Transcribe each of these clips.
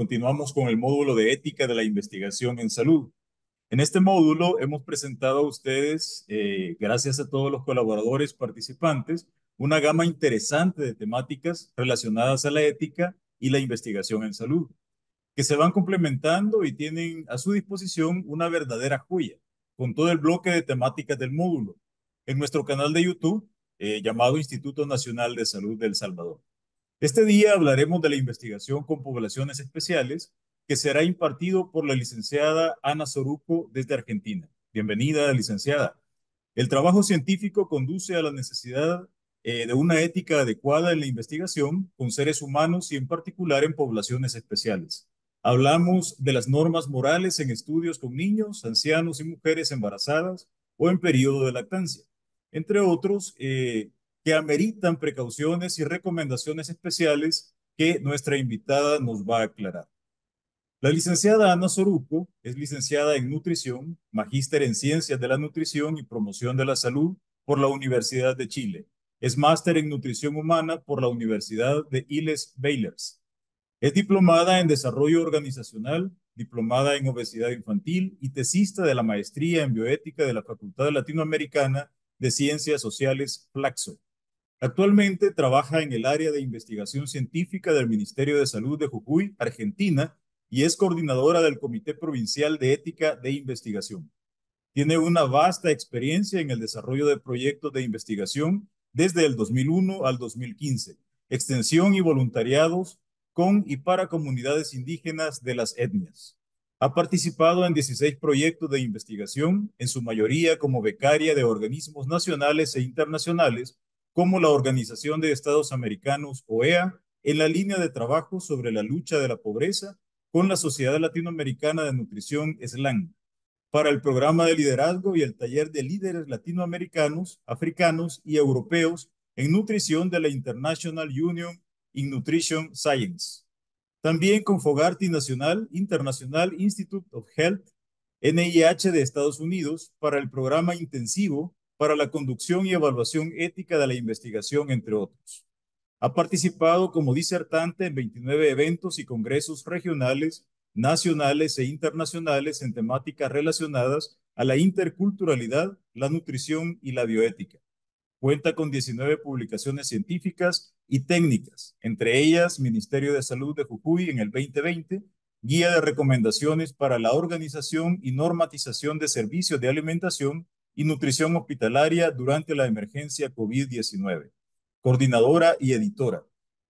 Continuamos con el módulo de ética de la investigación en salud. En este módulo hemos presentado a ustedes, eh, gracias a todos los colaboradores participantes, una gama interesante de temáticas relacionadas a la ética y la investigación en salud, que se van complementando y tienen a su disposición una verdadera joya, con todo el bloque de temáticas del módulo, en nuestro canal de YouTube eh, llamado Instituto Nacional de Salud del Salvador. Este día hablaremos de la investigación con poblaciones especiales que será impartido por la licenciada Ana Soruco desde Argentina. Bienvenida, licenciada. El trabajo científico conduce a la necesidad eh, de una ética adecuada en la investigación con seres humanos y en particular en poblaciones especiales. Hablamos de las normas morales en estudios con niños, ancianos y mujeres embarazadas o en periodo de lactancia. Entre otros, eh, que ameritan precauciones y recomendaciones especiales que nuestra invitada nos va a aclarar. La licenciada Ana Soruco es licenciada en nutrición, magíster en ciencias de la nutrición y promoción de la salud por la Universidad de Chile. Es máster en nutrición humana por la Universidad de Iles Baylors. Es diplomada en desarrollo organizacional, diplomada en obesidad infantil y tesista de la maestría en bioética de la Facultad Latinoamericana de Ciencias Sociales Flaxo. Actualmente trabaja en el área de investigación científica del Ministerio de Salud de Jujuy, Argentina, y es coordinadora del Comité Provincial de Ética de Investigación. Tiene una vasta experiencia en el desarrollo de proyectos de investigación desde el 2001 al 2015, extensión y voluntariados con y para comunidades indígenas de las etnias. Ha participado en 16 proyectos de investigación, en su mayoría como becaria de organismos nacionales e internacionales, como la Organización de Estados Americanos, OEA, en la línea de trabajo sobre la lucha de la pobreza con la Sociedad Latinoamericana de Nutrición, SLAN, para el programa de liderazgo y el taller de líderes latinoamericanos, africanos y europeos en nutrición de la International Union in Nutrition Science. También con Fogarty Nacional, International Institute of Health, NIH de Estados Unidos, para el programa intensivo para la conducción y evaluación ética de la investigación, entre otros. Ha participado como disertante en 29 eventos y congresos regionales, nacionales e internacionales en temáticas relacionadas a la interculturalidad, la nutrición y la bioética. Cuenta con 19 publicaciones científicas y técnicas, entre ellas Ministerio de Salud de Jujuy en el 2020, Guía de Recomendaciones para la Organización y Normatización de Servicios de Alimentación y nutrición hospitalaria durante la emergencia COVID-19, coordinadora y editora.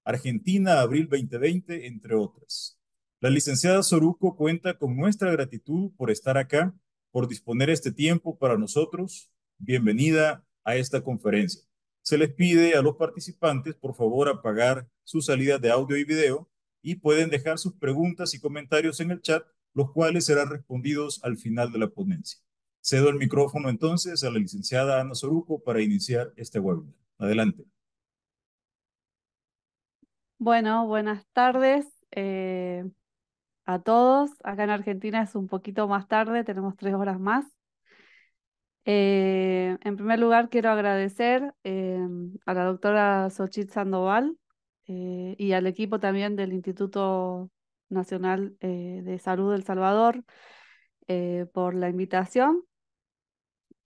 Argentina, abril 2020, entre otras. La licenciada Soruco cuenta con nuestra gratitud por estar acá, por disponer este tiempo para nosotros. Bienvenida a esta conferencia. Se les pide a los participantes, por favor, apagar su salida de audio y video y pueden dejar sus preguntas y comentarios en el chat, los cuales serán respondidos al final de la ponencia. Cedo el micrófono entonces a la licenciada Ana Soruco para iniciar este webinar. Adelante. Bueno, buenas tardes eh, a todos. Acá en Argentina es un poquito más tarde, tenemos tres horas más. Eh, en primer lugar, quiero agradecer eh, a la doctora Sochit Sandoval y al equipo también del Instituto Nacional de Salud del Salvador por la invitación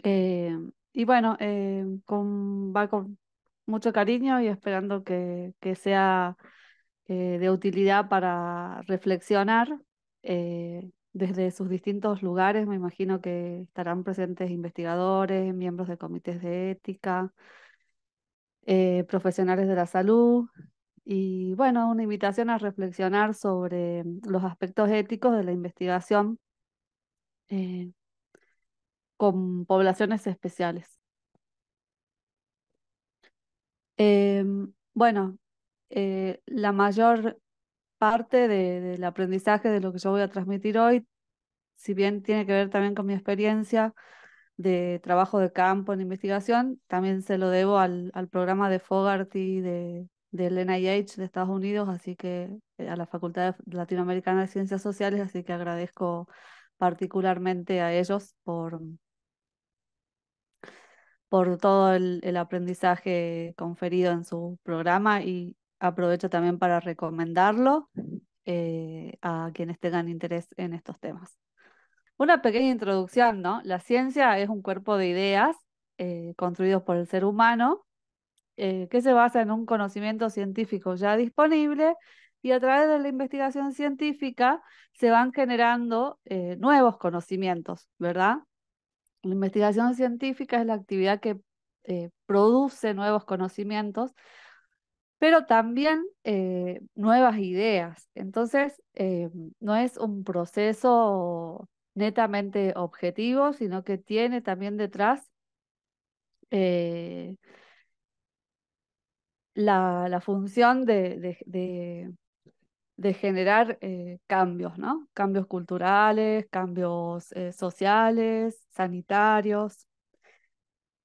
eh, y bueno, eh, con, va con mucho cariño y esperando que, sea eh, de utilidad para reflexionar desde sus distintos lugares. Me imagino que estarán presentes investigadores, miembros de comités de ética, profesionales de la salud. Y bueno, una invitación a reflexionar sobre los aspectos éticos de la investigación con poblaciones especiales. Em, bueno, eh, la mayor parte del aprendizaje de lo que yo voy a transmitir hoy, si bien tiene que ver también con mi experiencia de trabajo de campo en investigación, también se lo debo al, programa de Fogarty de, del NIH de Estados Unidos, así que eh, a la Facultad Latinoamericana de Ciencias Sociales, así que agradezco particularmente a ellos por, por todo el, aprendizaje conferido en su programa y aprovecho también para recomendarlo eh, a quienes tengan interés en estos temas. Una pequeña introducción, ¿no? La ciencia es un cuerpo de ideas eh, construidos por el ser humano eh, que se basa en un conocimiento científico ya disponible y a través de la investigación científica se van generando nuevos conocimientos, ¿verdad? La investigación científica es la actividad que eh, produce nuevos conocimientos, pero también eh, nuevas ideas. Entonces, eh, no es un proceso netamente objetivo, sino que tiene también detrás la, función de de generar eh, cambios, ¿no? Cambios culturales, cambios eh, sociales, sanitarios.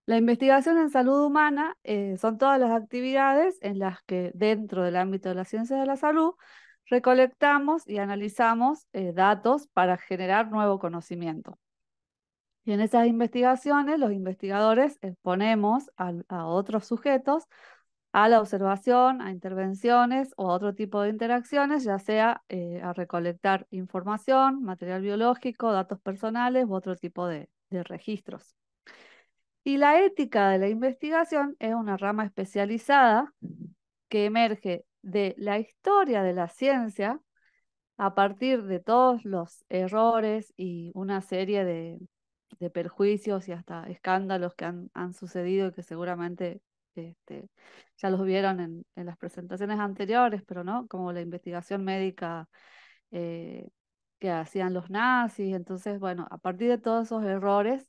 La investigación en salud humana eh, son todas las actividades en las que dentro del ámbito de la ciencia de la salud recolectamos y analizamos datos para generar nuevo conocimiento. Y en esas investigaciones los investigadores exponemos a otros sujetos a la observación, a intervenciones o a otro tipo de interacciones, ya sea eh, a recolectar información, material biológico, datos personales u otro tipo de, registros. Y la ética de la investigación es una rama especializada que emerge de la historia de la ciencia a partir de todos los errores y una serie de, perjuicios y hasta escándalos que han, sucedido y que seguramente este, ya los vieron en, las presentaciones anteriores, pero no, como la investigación médica eh, que hacían los nazis. Entonces, bueno, a partir de todos esos errores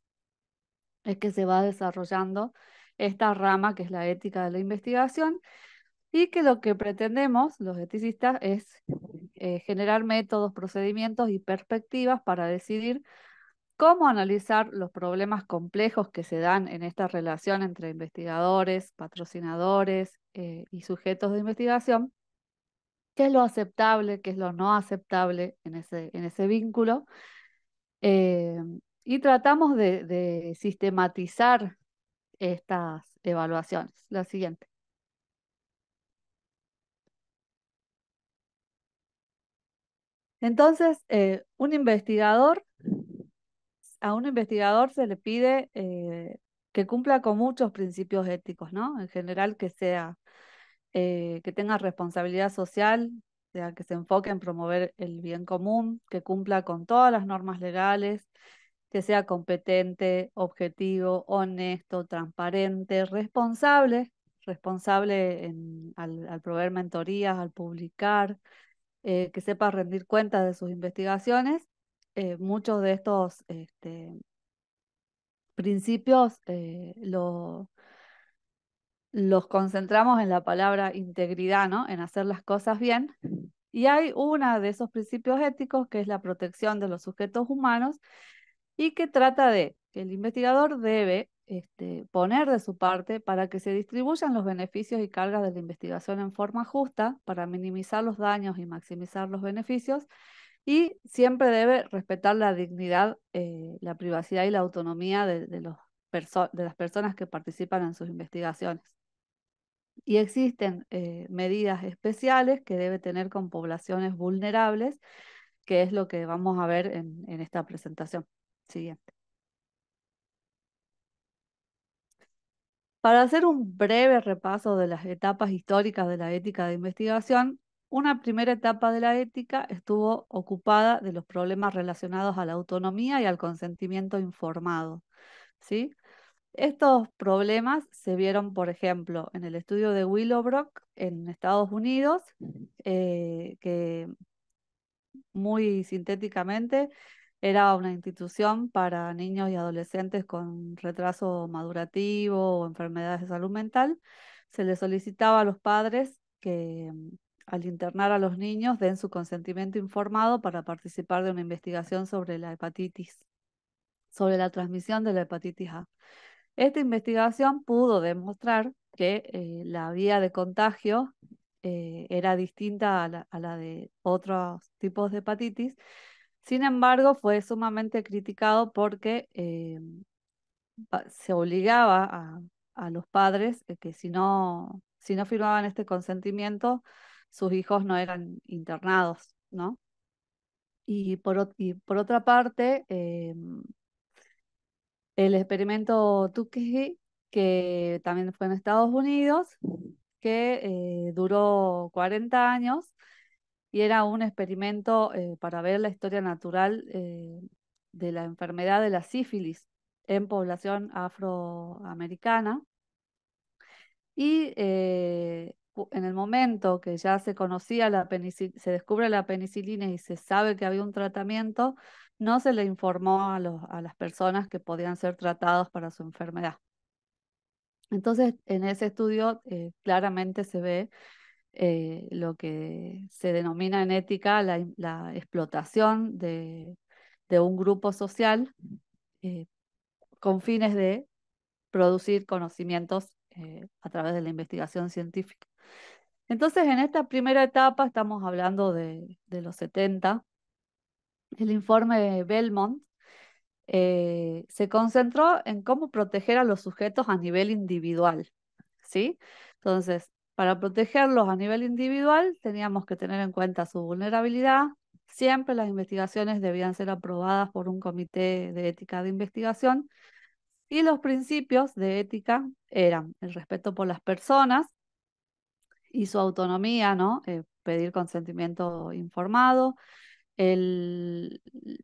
es que se va desarrollando esta rama que es la ética de la investigación y que lo que pretendemos los eticistas es eh, generar métodos, procedimientos y perspectivas para decidir cómo analizar los problemas complejos que se dan en esta relación entre investigadores, patrocinadores eh, y sujetos de investigación, qué es lo aceptable, qué es lo no aceptable en ese, en ese vínculo. Eh, y tratamos de, sistematizar estas evaluaciones. La siguiente. Entonces, eh, un investigador a un investigador se le pide eh, que cumpla con muchos principios éticos, ¿no? En general que sea, eh, que tenga responsabilidad social, sea, que se enfoque en promover el bien común, que cumpla con todas las normas legales, que sea competente, objetivo, honesto, transparente, responsable, responsable al, proveer mentorías, al publicar, eh, que sepa rendir cuentas de sus investigaciones eh, muchos de estos este, principios eh, los concentramos en la palabra integridad, ¿no? En hacer las cosas bien. Y hay una de esos principios éticos que es la protección de los sujetos humanos y que trata de que el investigador debe este, poner de su parte para que se distribuyan los beneficios y cargas de la investigación en forma justa, para minimizar los daños y maximizar los beneficios, y siempre debe respetar la dignidad, eh, la privacidad y la autonomía de, de, los de, las personas que participan en sus investigaciones. Y existen eh, medidas especiales que debe tener con poblaciones vulnerables, que es lo que vamos a ver en esta presentación siguiente. Para hacer un breve repaso de las etapas históricas de la ética de investigación, una primera etapa de la ética estuvo ocupada de los problemas relacionados a la autonomía y al consentimiento informado. ¿sí? Estos problemas se vieron, por ejemplo, en el estudio de Willowbrook en Estados Unidos, eh, que muy sintéticamente era una institución para niños y adolescentes con retraso madurativo o enfermedades de salud mental. Se le solicitaba a los padres que al internar a los niños den su consentimiento informado para participar de una investigación sobre la hepatitis, sobre la transmisión de la hepatitis A. Esta investigación pudo demostrar que eh, la vía de contagio eh, era distinta a la, de otros tipos de hepatitis. Sin embargo, fue sumamente criticado porque em, se obligaba a, los padres eh, que si si no firmaban este consentimiento, sus hijos no eran internados, ¿no? Y por, otra parte, em, el experimento Tuskegee, que también fue en Estados Unidos, que eh, duró 40 años y era un experimento eh, para ver la historia natural eh, de la enfermedad de la sífilis en población afroamericana. Y en el momento que ya se conocía la penicilina, se descubre la penicilina y se sabe que había un tratamiento, no se le informó a, los, a las personas que podían ser tratados para su enfermedad. Entonces, en ese estudio eh, claramente se ve eh, lo que se denomina en ética la, explotación de, un grupo social eh, con fines de producir conocimientos a través de la investigación científica. Entonces, en esta primera etapa, estamos hablando de, los 70, el informe Belmont eh, se concentró en cómo proteger a los sujetos a nivel individual, ¿sí? Entonces, para protegerlos a nivel individual, teníamos que tener en cuenta su vulnerabilidad. Siempre las investigaciones debían ser aprobadas por un comité de ética de investigación. Y los principios de ética eran el respeto por las personas, y su autonomía, ¿no? Eh, pedir consentimiento informado, el,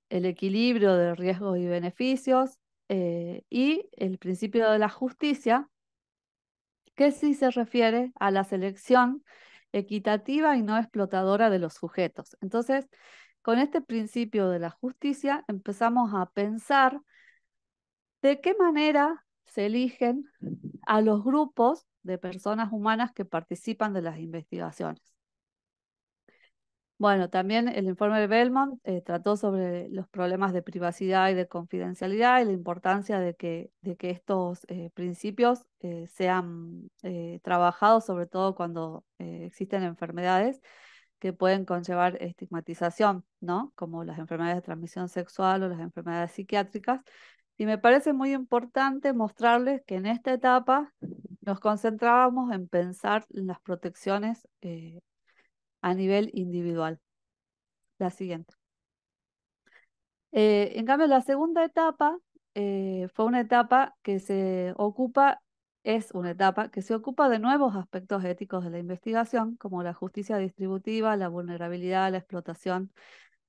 equilibrio de riesgos y beneficios eh, y el principio de la justicia, que sí se refiere a la selección equitativa y no explotadora de los sujetos. Entonces, con este principio de la justicia empezamos a pensar de qué manera se eligen a los grupos de personas humanas que participan de las investigaciones. Bueno, también el informe de Belmont eh, trató sobre los problemas de privacidad y de confidencialidad y la importancia de que, de que estos eh, principios eh, sean trabajados, sobre todo cuando existen enfermedades que pueden conllevar estigmatización, ¿no? Como las enfermedades de transmisión sexual o las enfermedades psiquiátricas, y me parece muy importante mostrarles que en esta etapa nos concentrábamos en pensar las protecciones eh, a nivel individual. La siguiente. Eh, en cambio, la segunda etapa eh, fue una etapa que se ocupa, es una etapa que se ocupa de nuevos aspectos éticos de la investigación, como la justicia distributiva, la vulnerabilidad, la explotación,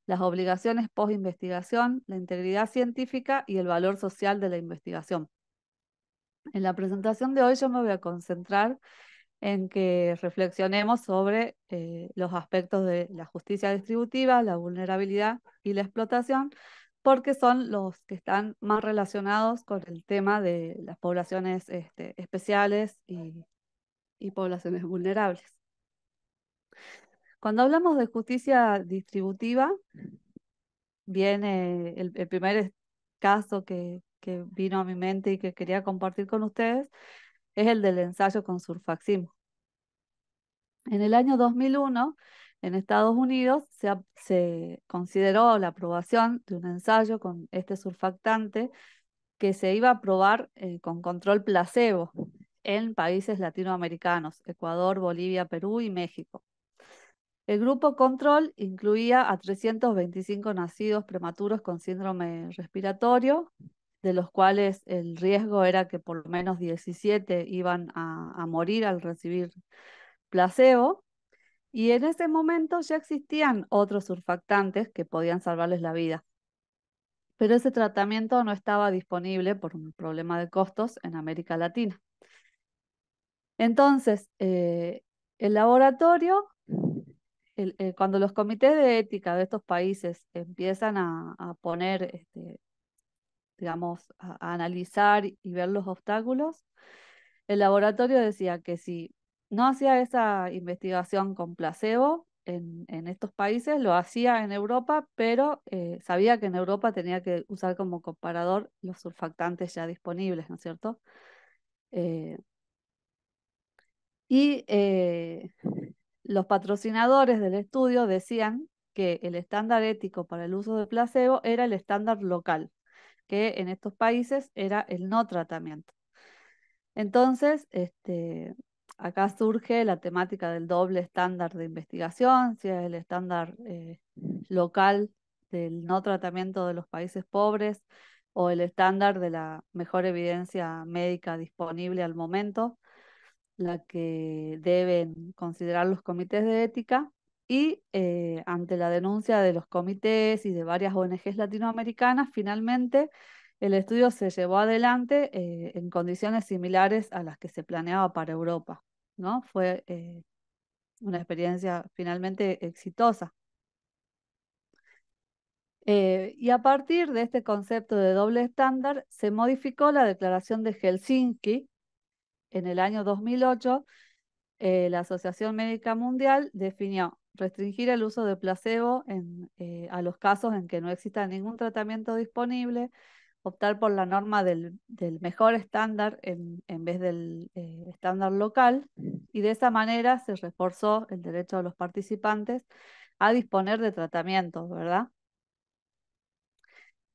las obligaciones post-investigación, la integridad científica y el valor social de la investigación. En la presentación de hoy yo me voy a concentrar en que reflexionemos sobre eh, los aspectos de la justicia distributiva, la vulnerabilidad y la explotación, porque son los que están más relacionados con el tema de las poblaciones este, especiales y, y poblaciones vulnerables. Cuando hablamos de justicia distributiva, viene el, primer caso que, vino a mi mente y que quería compartir con ustedes, es el del ensayo con surfaxim. En el año 2001, en Estados Unidos, se, consideró la aprobación de un ensayo con este surfactante que se iba a probar eh, con control placebo en países latinoamericanos, Ecuador, Bolivia, Perú y México. El grupo control incluía a 325 nacidos prematuros con síndrome respiratorio, de los cuales el riesgo era que por lo menos 17 iban a, morir al recibir placebo. Y en ese momento ya existían otros surfactantes que podían salvarles la vida. Pero ese tratamiento no estaba disponible por un problema de costos en América Latina. Entonces, eh, el laboratorio eh, cuando los comités de ética de estos países empiezan a, poner, este, digamos, a, analizar y ver los obstáculos, el laboratorio decía que si no hacía esa investigación con placebo en, estos países, lo hacía en Europa, pero eh, sabía que en Europa tenía que usar como comparador los surfactantes ya disponibles, ¿no es cierto? Eh, y los patrocinadores del estudio decían que el estándar ético para el uso de placebo era el estándar local, que en estos países era el no tratamiento. Entonces, este, acá surge la temática del doble estándar de investigación, si es el estándar eh, local del no tratamiento de los países pobres o el estándar de la mejor evidencia médica disponible al momento la que deben considerar los comités de ética y eh, ante la denuncia de los comités y de varias ONGs latinoamericanas, finalmente el estudio se llevó adelante eh, en condiciones similares a las que se planeaba para Europa. ¿no? Fue eh, una experiencia finalmente exitosa. y a partir de este concepto de doble estándar, se modificó la declaración de Helsinki en el año 2008, eh, la Asociación Médica Mundial definió restringir el uso de placebo eh, a los casos en que no exista ningún tratamiento disponible, optar por la norma del, mejor estándar en, vez del eh, estándar local y de esa manera se reforzó el derecho de los participantes a disponer de tratamientos, ¿verdad?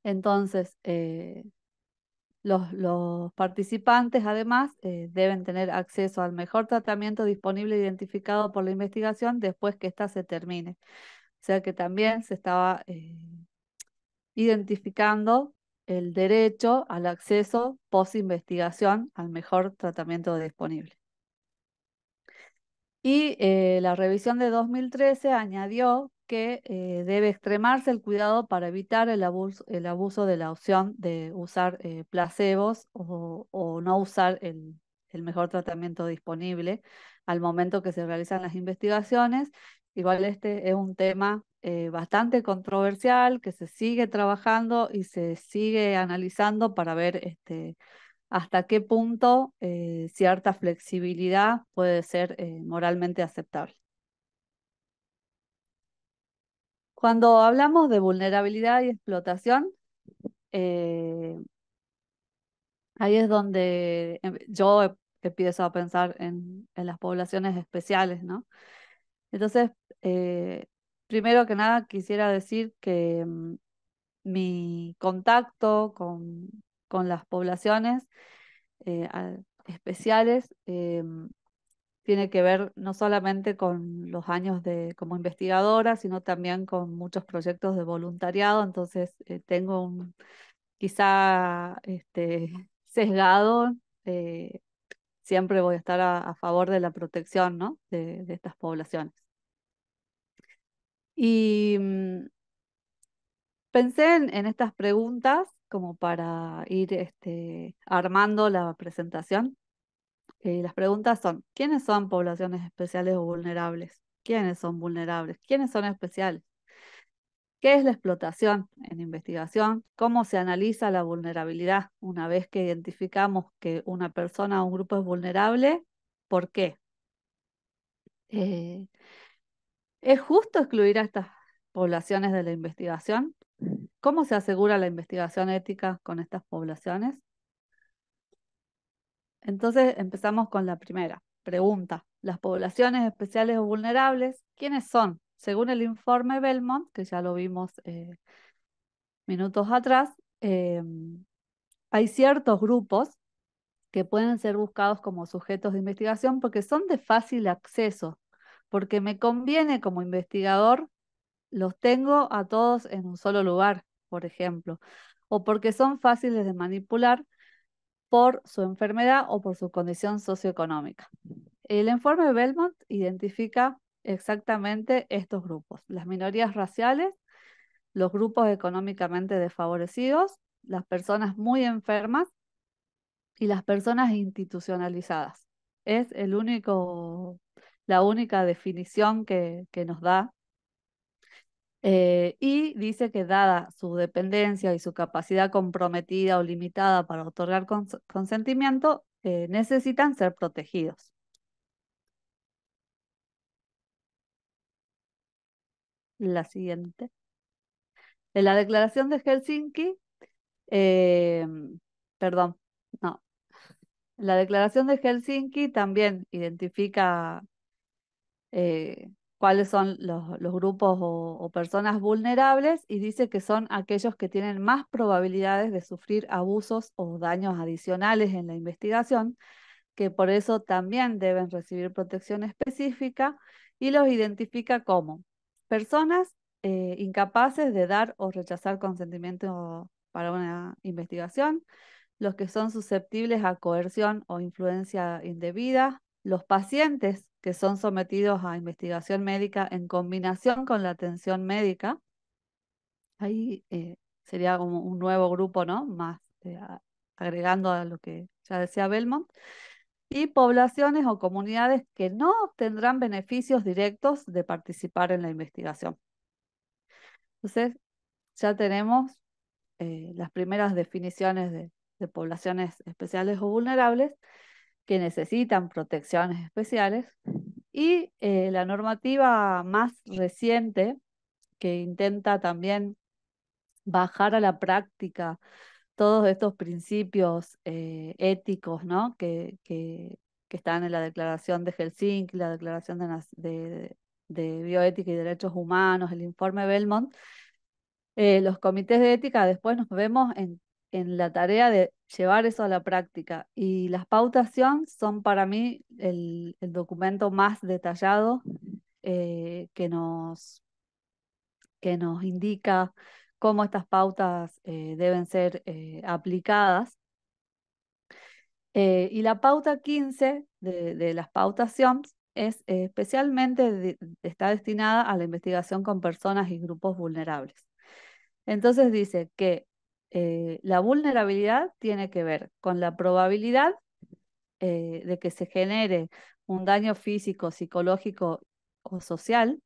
Entonces, los, participantes, además, eh, deben tener acceso al mejor tratamiento disponible identificado por la investigación después que ésta se termine. O sea que también se estaba eh, identificando el derecho al acceso post-investigación al mejor tratamiento disponible. Y eh, la revisión de 2013 añadió que eh, debe extremarse el cuidado para evitar el abuso, de la opción de usar eh, placebos o, no usar el, mejor tratamiento disponible al momento que se realizan las investigaciones. Igual este es un tema eh, bastante controversial que se sigue trabajando y se sigue analizando para ver este, hasta qué punto cierta flexibilidad puede ser moralmente aceptable. Cuando hablamos de vulnerabilidad y explotación, eh, ahí es donde em, yo e-, empiezo a pensar en, las poblaciones especiales, ¿no? Entonces, eh, primero que nada, quisiera decir que mm, mi contacto con, con las poblaciones eh, especiales em, tiene que ver no solamente con los años de, como investigadora, sino también con muchos proyectos de voluntariado. Entonces, eh, tengo un quizá este, sesgado, eh, siempre voy a estar a, favor de la protección ¿no? de, estas poblaciones. Y mm, pensé en, estas preguntas como para ir este, armando la presentación. Eh, las preguntas son, ¿quiénes son poblaciones especiales o vulnerables? ¿Quiénes son vulnerables? ¿Quiénes son especiales? ¿Qué es la explotación en investigación? ¿Cómo se analiza la vulnerabilidad una vez que identificamos que una persona o un grupo es vulnerable? ¿Por qué? Eh, ¿Es justo excluir a estas poblaciones de la investigación? ¿Cómo se asegura la investigación ética con estas poblaciones? Entonces empezamos con la primera pregunta. Las poblaciones especiales o vulnerables, ¿quiénes son? Según el informe Belmont, que ya lo vimos eh, minutos atrás, em, hay ciertos grupos que pueden ser buscados como sujetos de investigación porque son de fácil acceso, porque me conviene como investigador, los tengo a todos en un solo lugar, por ejemplo, o porque son fáciles de manipular por su enfermedad o por su condición socioeconómica. El informe Belmont identifica exactamente estos grupos, las minorías raciales, los grupos económicamente desfavorecidos, las personas muy enfermas y las personas institucionalizadas. Es la única definición que, que nos da eh, y dice que dada su dependencia y su capacidad comprometida o limitada para otorgar consentimiento, eh, necesitan ser protegidos. La siguiente. En la declaración de Helsinki, eh, perdón, no. La declaración de Helsinki también identifica eh, cuáles son los, grupos o, personas vulnerables y dice que son aquellos que tienen más probabilidades de sufrir abusos o daños adicionales en la investigación, que por eso también deben recibir protección específica y los identifica como personas eh, incapaces de dar o rechazar consentimiento para una investigación, los que son susceptibles a coerción o influencia indebida, los pacientes que son sometidos a investigación médica en combinación con la atención médica. Ahí eh, sería como un nuevo grupo, ¿no? Más eh, agregando a lo que ya decía Belmont. Y poblaciones o comunidades que no obtendrán beneficios directos de participar en la investigación. Entonces, ya tenemos eh, las primeras definiciones de poblaciones especiales o vulnerables que necesitan protecciones especiales. Y eh, la normativa más reciente, que intenta también bajar a la práctica todos estos principios eh, éticos ¿no? que, que, están en la Declaración de Helsinki, la Declaración de, de Bioética y Derechos Humanos, el informe Belmont, eh, los comités de ética después nos vemos en en la tarea de llevar eso a la práctica. Y las pautas son para mí el, documento más detallado eh, que, nos, que nos indica cómo estas pautas eh, deben ser eh, aplicadas. y la pauta 15 de, las pautas es especialmente está destinada a la investigación con personas y grupos vulnerables. Entonces dice que eh, la vulnerabilidad tiene que ver con la probabilidad eh, de que se genere un daño físico, psicológico o social,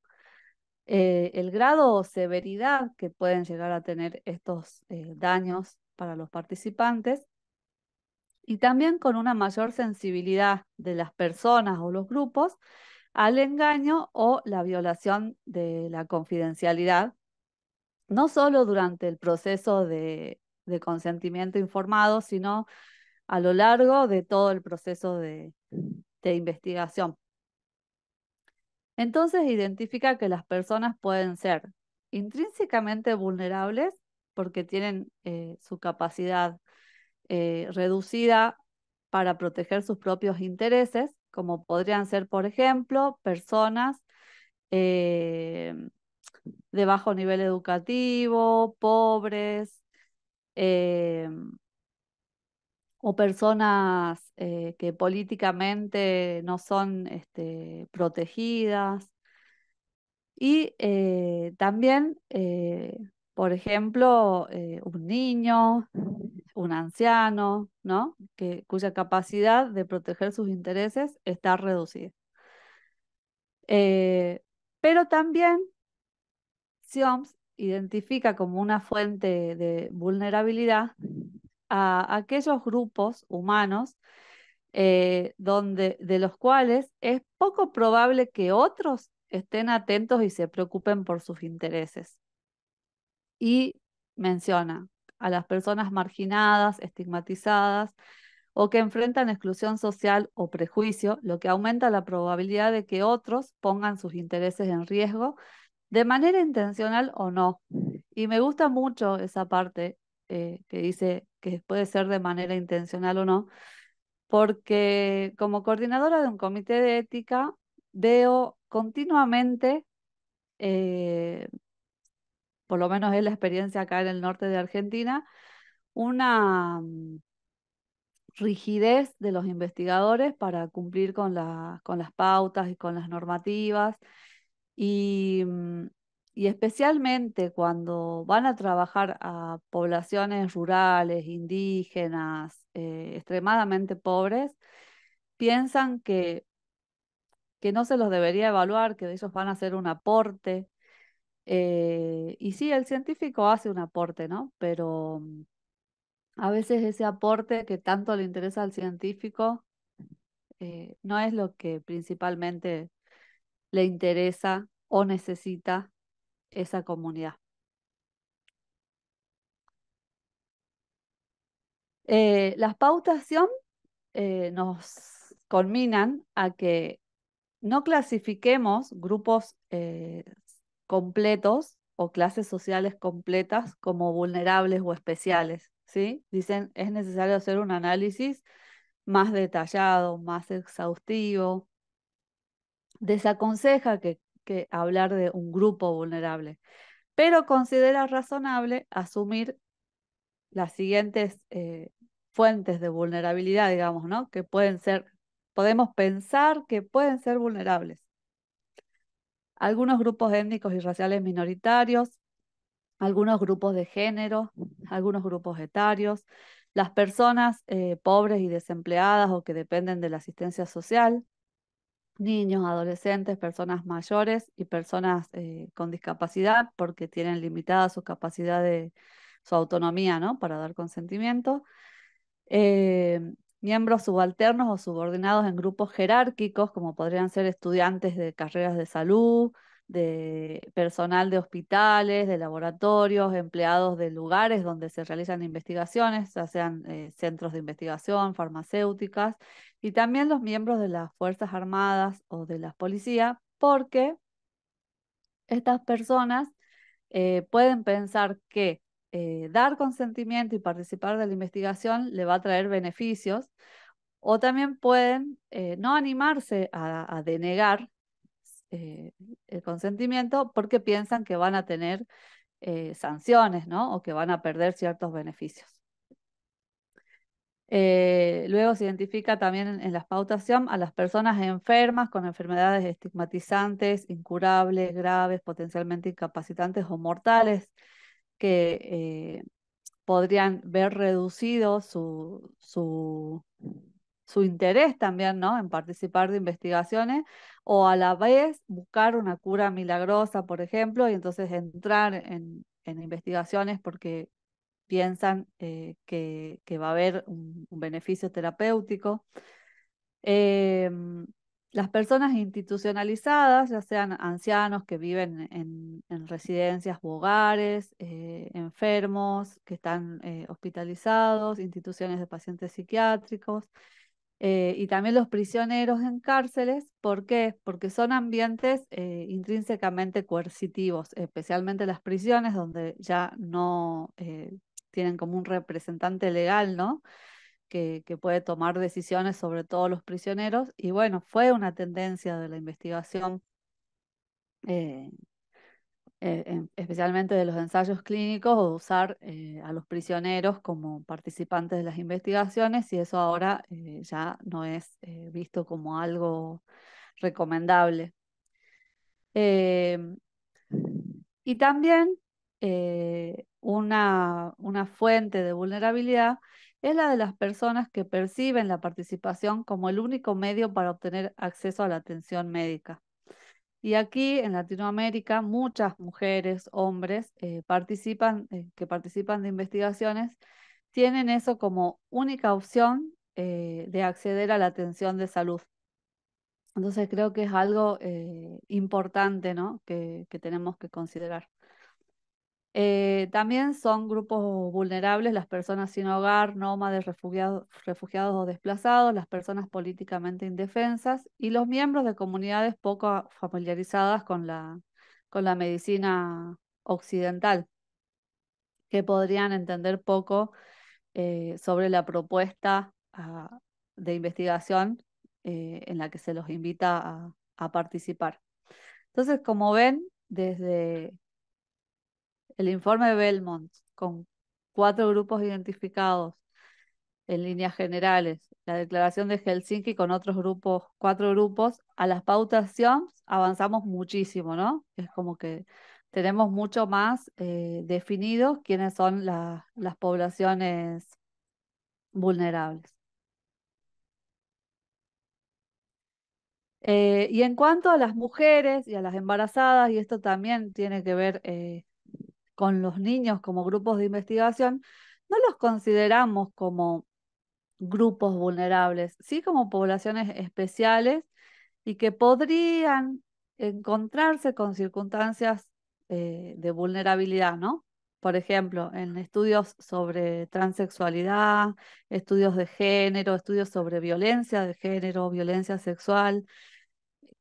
eh, el grado o severidad que pueden llegar a tener estos daños para los participantes y también con una mayor sensibilidad de las personas o los grupos al engaño o la violación de la confidencialidad no solo durante el proceso de, consentimiento informado, sino a lo largo de todo el proceso de, investigación. Entonces identifica que las personas pueden ser intrínsecamente vulnerables porque tienen eh, su capacidad eh, reducida para proteger sus propios intereses, como podrían ser, por ejemplo, personas eh, de bajo nivel educativo, pobres eh, o personas eh, que políticamente no son este, protegidas. Y eh, también, por ejemplo, un niño, un anciano, ¿no? Que, cuya capacidad de proteger sus intereses está reducida. pero también identifica como una fuente de vulnerabilidad a aquellos grupos humanos eh, donde, de los cuales es poco probable que otros estén atentos y se preocupen por sus intereses. Y menciona a las personas marginadas, estigmatizadas o que enfrentan exclusión social o prejuicio, lo que aumenta la probabilidad de que otros pongan sus intereses en riesgo de manera intencional o no. Y me gusta mucho esa parte eh, que dice que puede ser de manera intencional o no, porque como coordinadora de un comité de ética veo continuamente, eh, por lo menos es la experiencia acá en el norte de Argentina, una mm, rigidez de los investigadores para cumplir con, con las pautas y con las normativas Mm, y, especialmente cuando van a trabajar a poblaciones rurales, indígenas, eh, extremadamente pobres, piensan que, que no se los debería evaluar, que ellos van a hacer un aporte. Eh, y sí, el científico hace un aporte, ¿no? Pero mm, a veces ese aporte que tanto le interesa al científico eh, no es lo que principalmente le interesa o necesita esa comunidad. Eh, las pautas eh, nos culminan a que no clasifiquemos grupos eh, completos o clases sociales completas como vulnerables o especiales. ¿sí? Dicen, es necesario hacer un análisis más detallado, más exhaustivo, desaconseja que, hablar de un grupo vulnerable, pero considera razonable asumir las siguientes eh, fuentes de vulnerabilidad, digamos, ¿no? Que pueden ser, podemos pensar que pueden ser vulnerables. Algunos grupos étnicos y raciales minoritarios, algunos grupos de género, algunos grupos etarios, las personas eh, pobres y desempleadas o que dependen de la asistencia social, niños, adolescentes, personas mayores y personas eh, con discapacidad porque tienen limitada su capacidad de su autonomía ¿no? para dar consentimiento. Eh, miembros subalternos o subordinados en grupos jerárquicos, como podrían ser estudiantes de carreras de salud, de personal de hospitales, de laboratorios, empleados de lugares donde se realizan investigaciones, ya sean eh, centros de investigación, farmacéuticas, y también los miembros de las Fuerzas Armadas o de las policías, porque estas personas eh, pueden pensar que eh, dar consentimiento y participar de la investigación le va a traer beneficios, o también pueden no animarse a denegar eh, el consentimiento porque piensan que van a tener eh, sanciones, ¿no? O que van a perder ciertos beneficios. Eh, luego se identifica también en, la pautación a las personas enfermas con enfermedades estigmatizantes, incurables, graves, potencialmente incapacitantes o mortales, que podrían ver reducido su, su, su interés también ¿no? en participar de investigaciones o a la vez buscar una cura milagrosa, por ejemplo, y entonces entrar en, investigaciones porque piensan eh, que, va a haber un, beneficio terapéutico. Em, las personas institucionalizadas, ya sean ancianos que viven en, residencias o hogares, eh, enfermos que están eh, hospitalizados, instituciones de pacientes psiquiátricos, eh, y también los prisioneros en cárceles. ¿Por qué? Porque son ambientes eh, intrínsecamente coercitivos, especialmente las prisiones donde ya no eh, tienen como un representante legal, ¿no? Que, que, puede tomar decisiones sobre todos los prisioneros. Y bueno, fue una tendencia de la investigación eh, especialmente de los ensayos clínicos, o usar eh, a los prisioneros como participantes de las investigaciones, y eso ahora eh, ya no es visto como algo recomendable. Em, y también una, una fuente de vulnerabilidad es la de las personas que perciben la participación como el único medio para obtener acceso a la atención médica. Y aquí en Latinoamérica muchas mujeres, hombres eh, participan, eh, que participan de investigaciones tienen eso como única opción eh, de acceder a la atención de salud. Entonces creo que es algo importante ¿no? que tenemos que considerar. Eh, también son grupos vulnerables las personas sin hogar, nómadas refugiados, refugiados o desplazados, las personas políticamente indefensas y los miembros de comunidades poco familiarizadas con la, con la medicina occidental, que podrían entender poco eh, sobre la propuesta ah, de investigación eh, en la que se los invita a participar. Entonces, como ven, desde el informe Belmont, con cuatro grupos identificados en líneas generales, la declaración de Helsinki con otros grupos, cuatro grupos, a las pautas SIOMS avanzamos muchísimo, ¿no? Es como que tenemos mucho más eh, definidos quiénes son las poblaciones vulnerables. Eh, y en cuanto a las mujeres y a las embarazadas, y esto también tiene que ver eh, con los niños como grupos de investigación, no los consideramos como grupos vulnerables, sí como poblaciones especiales y que podrían encontrarse con circunstancias eh, de vulnerabilidad, ¿no? Por ejemplo, en estudios sobre transexualidad, estudios de género, estudios sobre violencia de género, violencia sexual,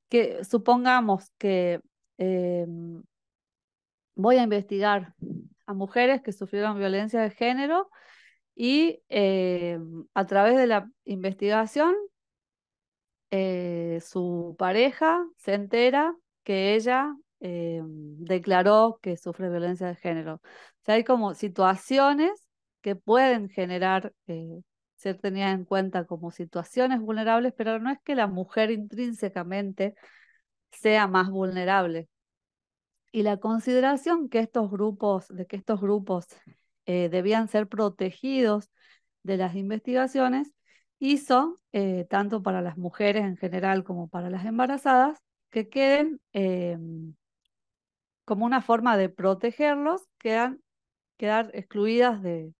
que supongamos que em, voy a investigar a mujeres que sufrieron violencia de género y eh, a través de la investigación eh, su pareja se entera que ella eh, declaró que sufre violencia de género. O sea, hay como situaciones que pueden generar ser tenidas en cuenta como situaciones vulnerables, pero no es que la mujer intrínsecamente sea más vulnerable y la consideración que estos grupos, de que estos grupos eh, debían ser protegidos de las investigaciones, hizo, eh, tanto para las mujeres en general como para las embarazadas, que queden eh, como una forma de protegerlos, quedan, quedar excluidas de,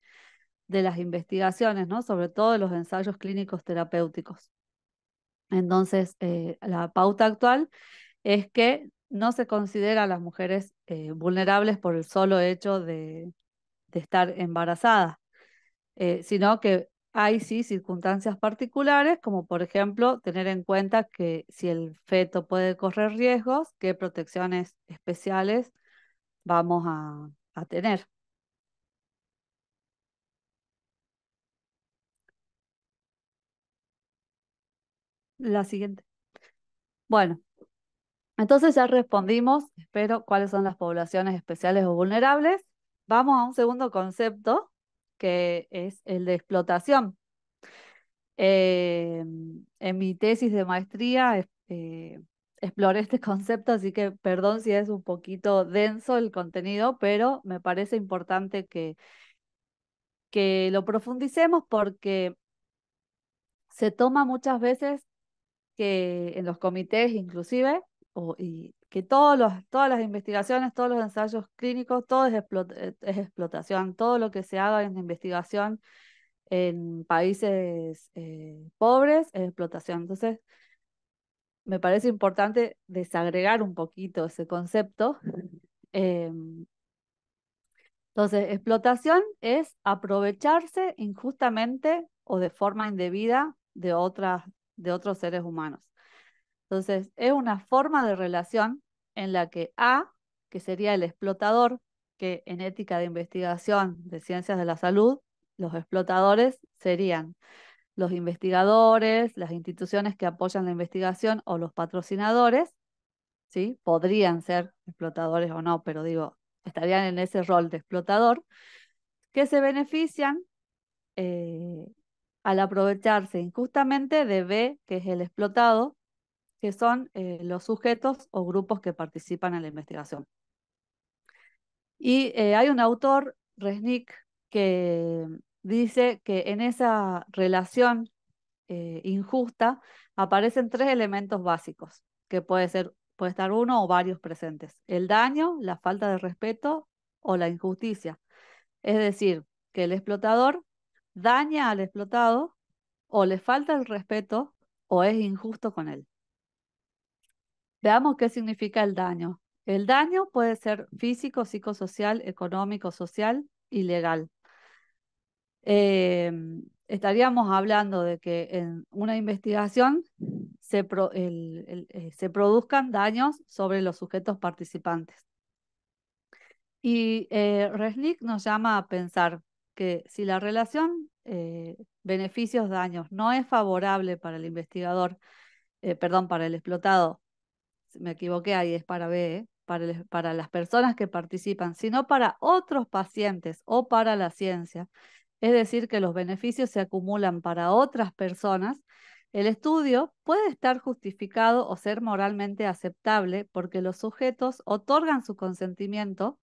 de las investigaciones, ¿no? sobre todo de los ensayos clínicos terapéuticos. Entonces, la pauta actual es que no se considera a las mujeres eh, vulnerables por el solo hecho de, estar embarazadas, eh, sino que hay sí circunstancias particulares, como por ejemplo tener en cuenta que si el feto puede correr riesgos, qué protecciones especiales vamos a tener. La siguiente. Bueno, entonces ya respondimos, espero, cuáles son las poblaciones especiales o vulnerables. Vamos a un segundo concepto, que es el de explotación. Eh, en mi tesis de maestría eh, exploré este concepto, así que perdón si es un poquito denso el contenido, pero me parece importante que, que lo profundicemos porque se toma muchas veces que en los comités inclusive y que todas las investigaciones, todos los ensayos clínicos, todo eh, es, explotación, todo lo que se haga en investigación en países eh, pobres es explotación. Entonces, me parece importante desagregar un poquito ese concepto. Em, entonces, explotación es aprovecharse injustamente o de forma indebida de, otras, de otros seres humanos. Entonces, es una forma de relación en la que A, que sería el explotador, que en ética de investigación de ciencias de la salud, los explotadores serían los investigadores, las instituciones que apoyan la investigación o los patrocinadores, ¿sí? Podrían ser explotadores o no, pero digo, estarían en ese rol de explotador, que se benefician eh, al aprovecharse injustamente de B, que es el explotado, que son eh, los sujetos o grupos que participan en la investigación. Y eh, hay un autor, Resnick, que dice que en esa relación eh, injusta aparecen tres elementos básicos, que puede, ser, puede estar uno o varios presentes. El daño, la falta de respeto o la injusticia. Es decir, que el explotador daña al explotado o le falta el respeto o es injusto con él. Veamos qué significa el daño. El daño puede ser físico, psicosocial, económico, social y legal. Em, estaríamos hablando de que en una investigación se, eh, produzcan daños sobre los sujetos participantes. Y eh, Resnick nos llama a pensar que si la relación eh, beneficios-daños no es favorable para el investigador, perdón, para el explotado me equivoqué ahí, es para B, ¿eh? para, las personas que participan, sino para otros pacientes o para la ciencia. Es decir, que los beneficios se acumulan para otras personas. El estudio puede estar justificado o ser moralmente aceptable porque los sujetos otorgan su consentimiento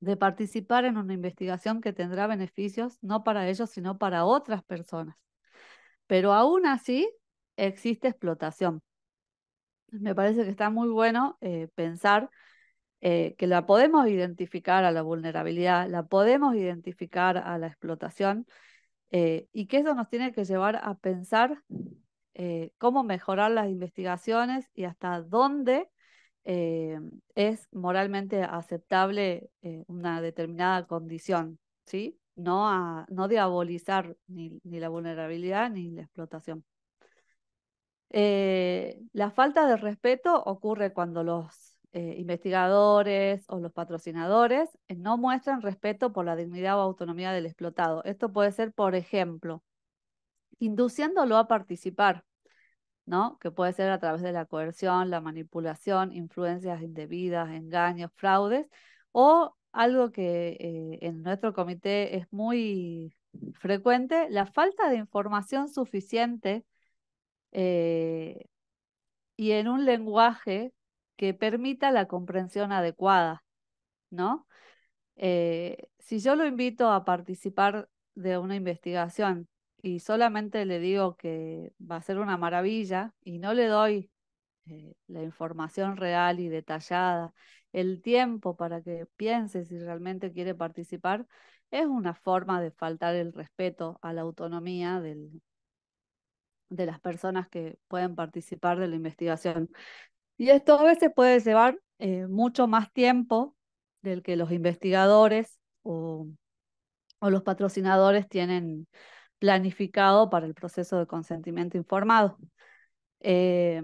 de participar en una investigación que tendrá beneficios no para ellos, sino para otras personas. Pero aún así existe explotación me parece que está muy bueno eh, pensar eh, que la podemos identificar a la vulnerabilidad, la podemos identificar a la explotación eh, y que eso nos tiene que llevar a pensar cómo mejorar las investigaciones y hasta dónde es moralmente aceptable una determinada condición, ¿sí? No, no diabolizar ni la vulnerabilidad ni la explotación. Eh, la falta de respeto ocurre cuando los eh, investigadores o los patrocinadores eh, no muestran respeto por la dignidad o autonomía del explotado. Esto puede ser, por ejemplo, induciéndolo a participar, ¿no? Que puede ser a través de la coerción, la manipulación, influencias indebidas, engaños, fraudes, o algo que en nuestro comité es muy frecuente, la falta de información suficiente eh, y en un lenguaje que permita la comprensión adecuada, ¿no? Eh, si yo lo invito a participar de una investigación y solamente le digo que va a ser una maravilla y no le doy eh, la información real y detallada, el tiempo para que piense si realmente quiere participar, es una forma de faltar el respeto a la autonomía del, de las personas que pueden participar de la investigación. Y esto a veces puede llevar eh, mucho más tiempo del que los investigadores o, los patrocinadores tienen planificado para el proceso de consentimiento informado. Eh,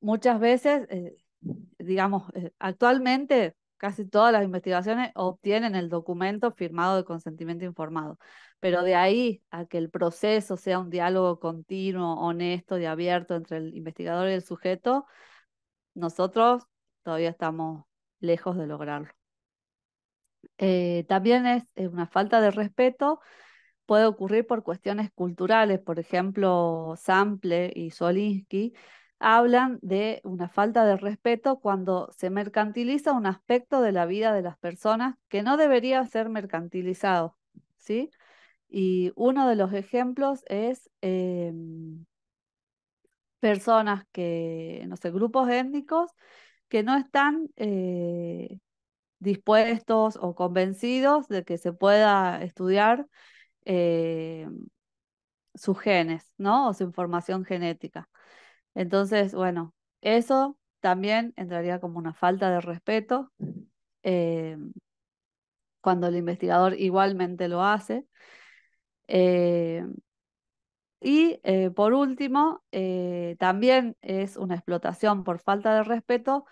muchas veces, eh, digamos, actualmente casi todas las investigaciones obtienen el documento firmado de consentimiento informado. Pero de ahí a que el proceso sea un diálogo continuo, honesto y abierto entre el investigador y el sujeto, nosotros todavía estamos lejos de lograrlo. Eh, también es una falta de respeto, puede ocurrir por cuestiones culturales, por ejemplo, Sample y Solinsky hablan de una falta de respeto cuando se mercantiliza un aspecto de la vida de las personas que no debería ser mercantilizado, ¿sí? Y uno de los ejemplos es em, personas que, no sé, grupos étnicos que no están eh, dispuestos o convencidos de que se pueda estudiar em, sus genes, ¿no? O su información genética. Entonces, bueno, eso también entraría como una falta de respeto eh, cuando el investigador igualmente lo hace. Eh, y eh, por último, también es una explotación por falta de respeto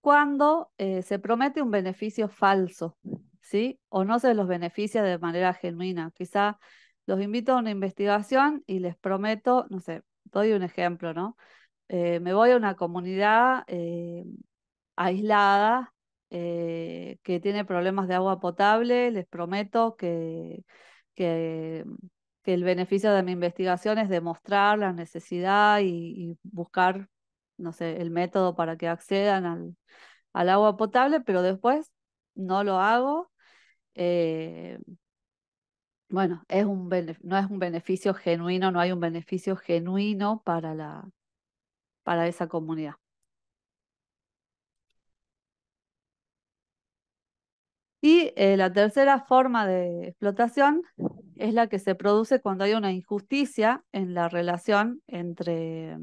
cuando se promete un beneficio falso, ¿sí? O no se los beneficia de manera genuina. Quizá los invito a una investigación y les prometo, no sé, doy un ejemplo, ¿no? Eh, me voy a una comunidad eh, aislada eh, que tiene problemas de agua potable, les prometo que, que, el beneficio de mi investigación es demostrar la necesidad y, buscar, no sé, el método para que accedan al, agua potable, pero después no lo hago. bueno, es un no es un beneficio genuino, no hay un beneficio genuino para la, para esa comunidad. Y eh, la tercera forma de explotación es la que se produce cuando hay una injusticia en la relación entre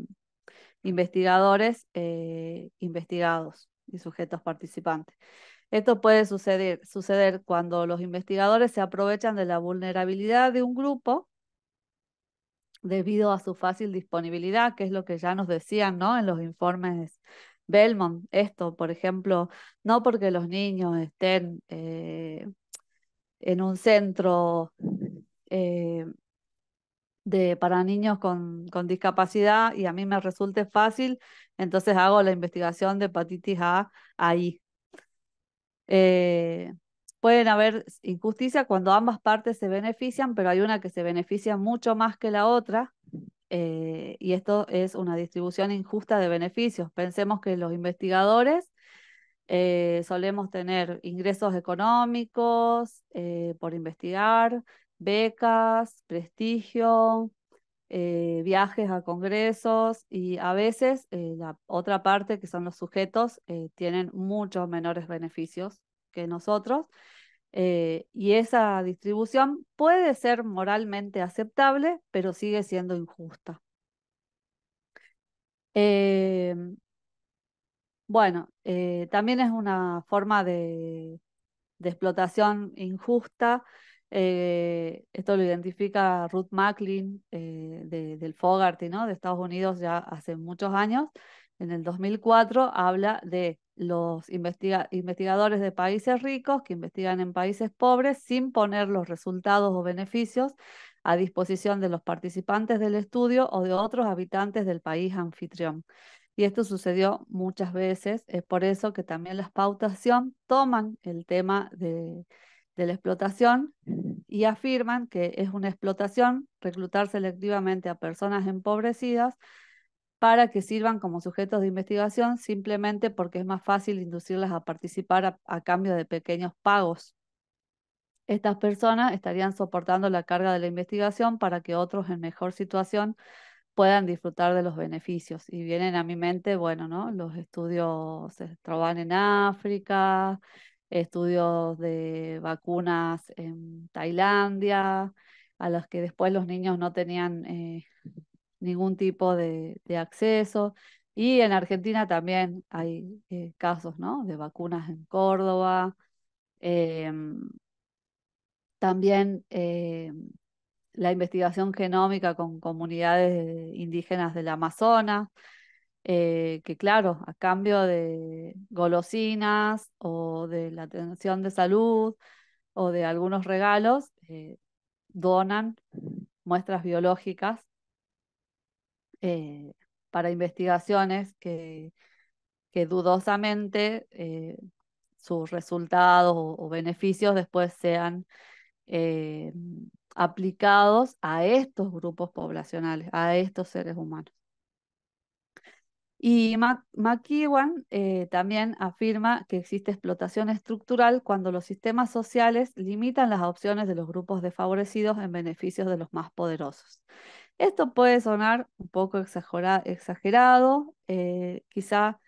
investigadores, eh, investigados y sujetos participantes. Esto puede suceder cuando los investigadores se aprovechan de la vulnerabilidad de un grupo debido a su fácil disponibilidad, que es lo que ya nos decían ¿no? en los informes Belmont. Esto, por ejemplo, no porque los niños estén eh, en un centro eh, de, para niños con, con, discapacidad y a mí me resulte fácil, entonces hago la investigación de hepatitis A ahí. Eh, Pueden haber injusticia cuando ambas partes se benefician, pero hay una que se beneficia mucho más que la otra. Eh, y esto es una distribución injusta de beneficios. Pensemos que los investigadores eh, solemos tener ingresos económicos eh, por investigar, becas, prestigio, viajes a congresos y a veces la otra parte, que son los sujetos, tienen muchos menores beneficios nosotros, eh, y esa distribución puede ser moralmente aceptable, pero sigue siendo injusta. Eh, bueno, eh, también es una forma de, explotación injusta. esto lo identifica Ruth Macklin del Fogarty, ¿no? de Estados Unidos ya hace muchos años. En el 2004 habla de los investigadores de países ricos que investigan en países pobres sin poner los resultados o beneficios a disposición de los participantes del estudio o de otros habitantes del país anfitrión. Y esto sucedió muchas veces, es por eso que también las pautación toman el tema de la explotación y afirman que es una explotación reclutar selectivamente a personas empobrecidas para que sirvan como sujetos de investigación simplemente porque es más fácil inducirlas a participar a, cambio de pequeños pagos. Estas personas estarían soportando la carga de la investigación para que otros en mejor situación puedan disfrutar de los beneficios. Y vienen a mi mente, bueno, ¿no? Los estudios se eh, en África, estudios de vacunas en Tailandia, a los que después los niños no tenían eh, ningún tipo de, acceso. Y en Argentina también hay eh, casos ¿no? de vacunas en Córdoba. Em, también em, la investigación genómica con comunidades indígenas del Amazonas, eh, que claro, a cambio de golosinas o de la atención de salud o de algunos regalos, eh, donan muestras biológicas eh, para investigaciones que, que dudosamente eh, sus resultados o, beneficios después sean eh, aplicados a estos grupos poblacionales, a estos seres humanos. Y McEwan también afirma que existe explotación estructural cuando los sistemas sociales limitan las opciones de los grupos desfavorecidos en beneficios de los más poderosos. Esto puede sonar un poco exagerado, eh, quizá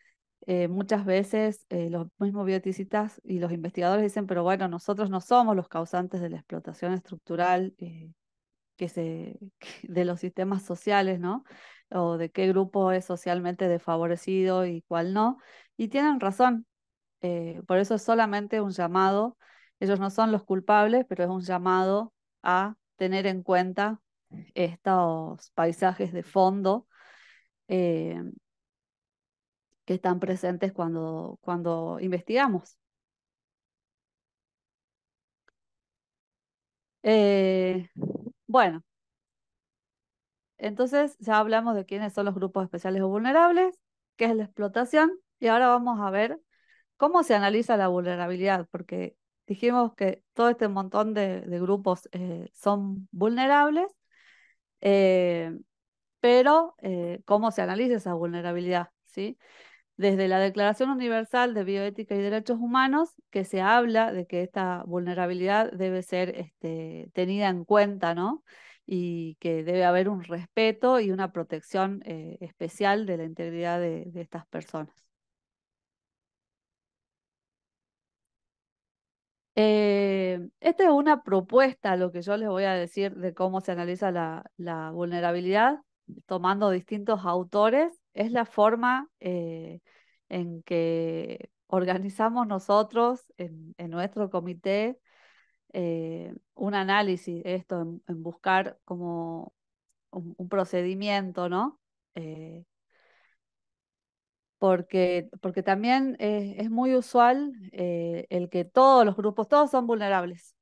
eh, muchas veces eh, los mismos bioticistas y los investigadores dicen, pero bueno, nosotros no somos los causantes de la explotación estructural que se, de los sistemas sociales, ¿no? O de qué grupo es socialmente desfavorecido y cuál no. Y tienen razón, por eso es solamente un llamado, ellos no son los culpables, pero es un llamado a tener en cuenta estos paisajes de fondo eh, que están presentes cuando, cuando investigamos. Eh, bueno, entonces ya hablamos de quiénes son los grupos especiales o vulnerables, qué es la explotación y ahora vamos a ver cómo se analiza la vulnerabilidad, porque dijimos que todo este montón de, grupos eh, son vulnerables eh, pero, eh, ¿cómo se analiza esa vulnerabilidad? ¿Sí? Desde la Declaración Universal de Bioética y Derechos Humanos, que se habla de que esta vulnerabilidad debe ser este, tenida en cuenta, ¿no? y que debe haber un respeto y una protección eh, especial de la integridad de estas personas. Eh, esta es una propuesta, lo que yo les voy a decir de cómo se analiza la, vulnerabilidad, tomando distintos autores, es la forma eh, en que organizamos nosotros en, nuestro comité eh, un análisis, esto, en, buscar como un, procedimiento, ¿no? porque, también es muy usual eh, el que todos los grupos, todos son vulnerables.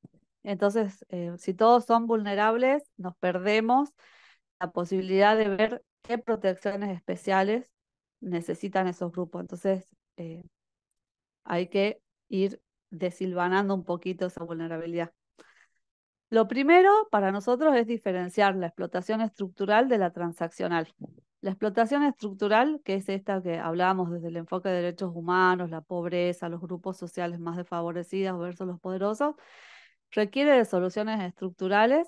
Entonces, eh, si todos son vulnerables, nos perdemos la posibilidad de ver qué protecciones especiales necesitan esos grupos. Entonces, eh, hay que ir desilvanando un poquito esa vulnerabilidad. Lo primero para nosotros es diferenciar la explotación estructural de la transaccional. La explotación estructural, que es esta que hablábamos desde el enfoque de derechos humanos, la pobreza, los grupos sociales más desfavorecidos versus los poderosos, requiere de soluciones estructurales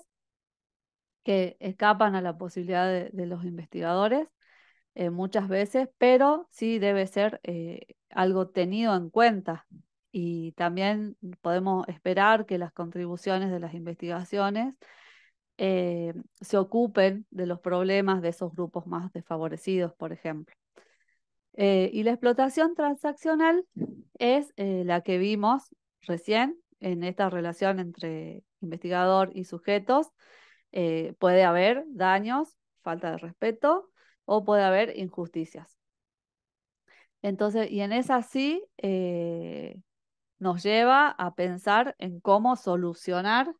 que escapan a la posibilidad de, los investigadores eh, muchas veces, pero sí debe ser eh, algo tenido en cuenta. Y también podemos esperar que las contribuciones de las investigaciones eh, se ocupen de los problemas de esos grupos más desfavorecidos, por ejemplo. Eh, y la explotación transaccional es eh, la que vimos recién en esta relación entre investigador y sujetos. puede haber daños, falta de respeto o puede haber injusticias. Entonces, y en esa sí nos lleva a pensar en cómo solucionar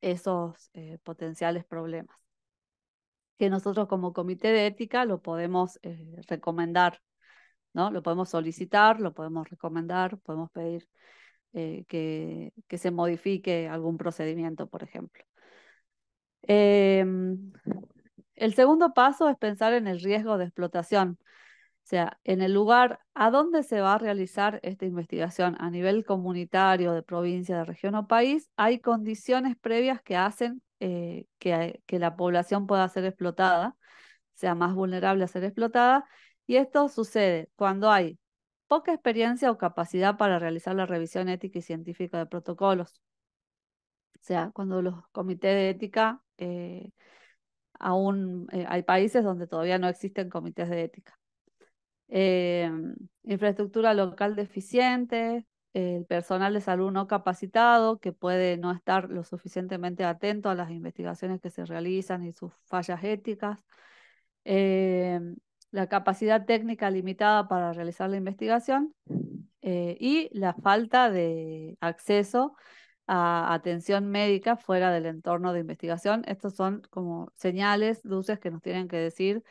esos eh, potenciales problemas. Que nosotros como comité de ética lo podemos eh, recomendar, ¿no? Lo podemos solicitar, lo podemos recomendar, podemos pedir eh, que, se modifique algún procedimiento, por ejemplo. Em, el segundo paso es pensar en el riesgo de explotación o sea, en el lugar a donde se va a realizar esta investigación a nivel comunitario, de provincia, de región o país, hay condiciones previas que hacen eh, que, la población pueda ser explotada, sea más vulnerable a ser explotada, y esto sucede cuando hay poca experiencia o capacidad para realizar la revisión ética y científica de protocolos. O sea, cuando los comités de ética, eh, aún eh, hay países donde todavía no existen comités de ética. Em, infraestructura local deficiente, el personal de salud no capacitado que puede no estar lo suficientemente atento a las investigaciones que se realizan y sus fallas éticas, em, la capacidad técnica limitada para realizar la investigación eh, y la falta de acceso a atención médica fuera del entorno de investigación. Estos son como señales, luces que nos tienen que decir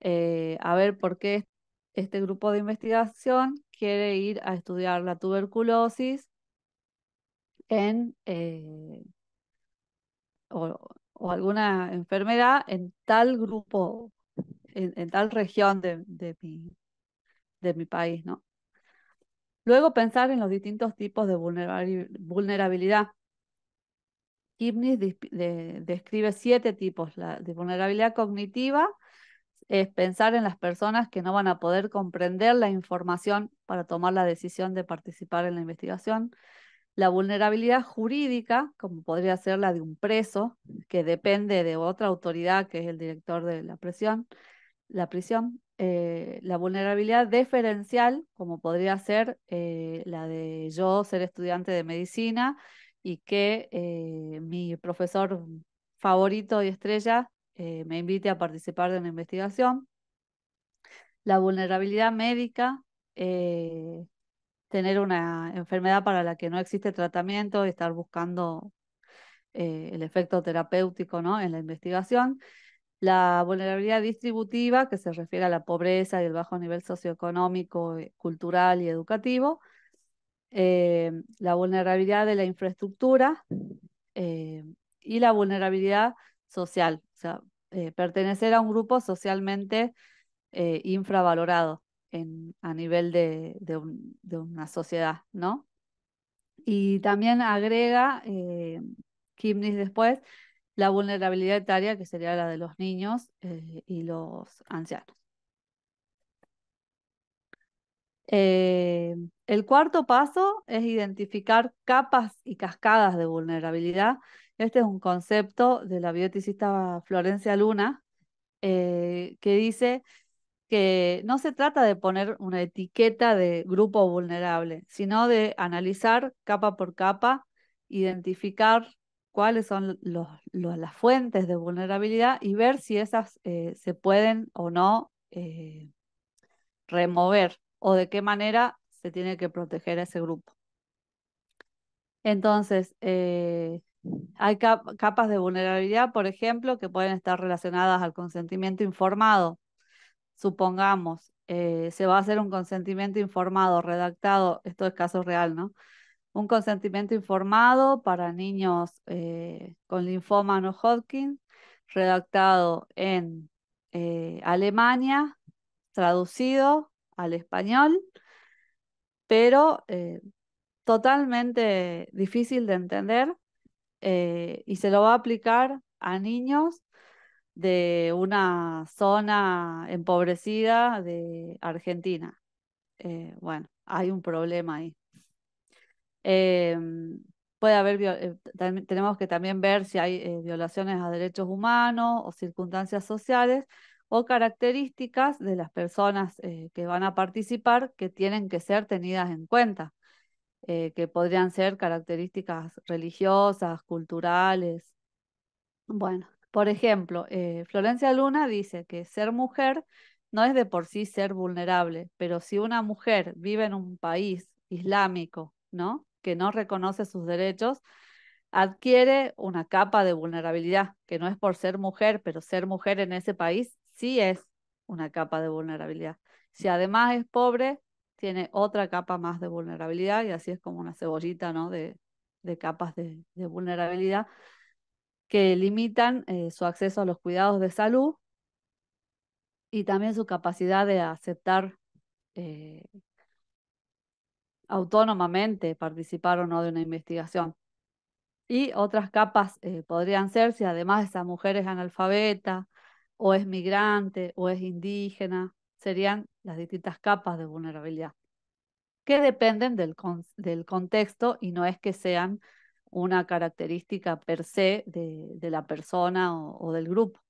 eh, a ver por qué este grupo de investigación quiere ir a estudiar la tuberculosis en, eh, o, alguna enfermedad en tal grupo, en, tal región de, mi, de mi país, Luego pensar en los distintos tipos de vulnerabilidad. Kipnis describe siete tipos, de vulnerabilidad cognitiva, es pensar en las personas que no van a poder comprender la información para tomar la decisión de participar en la investigación. La vulnerabilidad jurídica, como podría ser la de un preso, que depende de otra autoridad, que es el director de la prisión, la prisión. Eh, la vulnerabilidad deferencial, como podría ser eh, la de yo ser estudiante de medicina y que eh, mi profesor favorito y estrella eh, me invite a participar de una investigación. La vulnerabilidad médica, eh, tener una enfermedad para la que no existe tratamiento, estar buscando eh, el efecto terapéutico ¿no? en la investigación. La vulnerabilidad distributiva, que se refiere a la pobreza y el bajo nivel socioeconómico, cultural y educativo. la vulnerabilidad de la infraestructura y la vulnerabilidad social, o sea, eh, pertenecer a un grupo socialmente eh, infravalorado a nivel de, una sociedad, ¿no? Y también agrega Kimnis eh, después la vulnerabilidad etaria, que sería la de los niños y los ancianos. el cuarto paso es identificar capas y cascadas de vulnerabilidad este es un concepto de la bioticista Florencia Luna eh, que dice que no se trata de poner una etiqueta de grupo vulnerable, sino de analizar capa por capa, identificar cuáles son los, las fuentes de vulnerabilidad y ver si esas eh, se pueden o no eh, remover o de qué manera se tiene que proteger a ese grupo. Entonces, hay capas de vulnerabilidad, por ejemplo, que pueden estar relacionadas al consentimiento informado. Supongamos, eh, se va a hacer un consentimiento informado, redactado, esto es caso real, ¿no? Un consentimiento informado para niños eh, con linfoma no Hodgkin, redactado en eh, Alemania, traducido al español, pero totalmente difícil de entender eh, y se lo va a aplicar a niños de una zona empobrecida de Argentina. Eh, bueno, hay un problema ahí. Em, haber, eh, tenemos que también ver si hay violaciones a derechos humanos o circunstancias sociales o características de las personas que van a participar que tienen que ser tenidas en cuenta. Eh, que podrían ser características religiosas, culturales. Bueno, por ejemplo, eh, Florencia Luna dice que ser mujer no es de por sí ser vulnerable, pero si una mujer vive en un país islámico, ¿no? Que no reconoce sus derechos, adquiere una capa de vulnerabilidad, que no es por ser mujer, pero ser mujer en ese país sí es una capa de vulnerabilidad. Si además es pobre, tiene otra capa más de vulnerabilidad y así es como una cebollita ¿no? de, capas de, vulnerabilidad que limitan eh, su acceso a los cuidados de salud y también su capacidad de aceptar eh, autónomamente participar o no de una investigación. Y otras capas eh, podrían ser si además esa mujer es analfabeta o es migrante o es indígena serían las distintas capas de vulnerabilidad, que dependen del, contexto y no es que sean una característica per se de, la persona o, del grupo.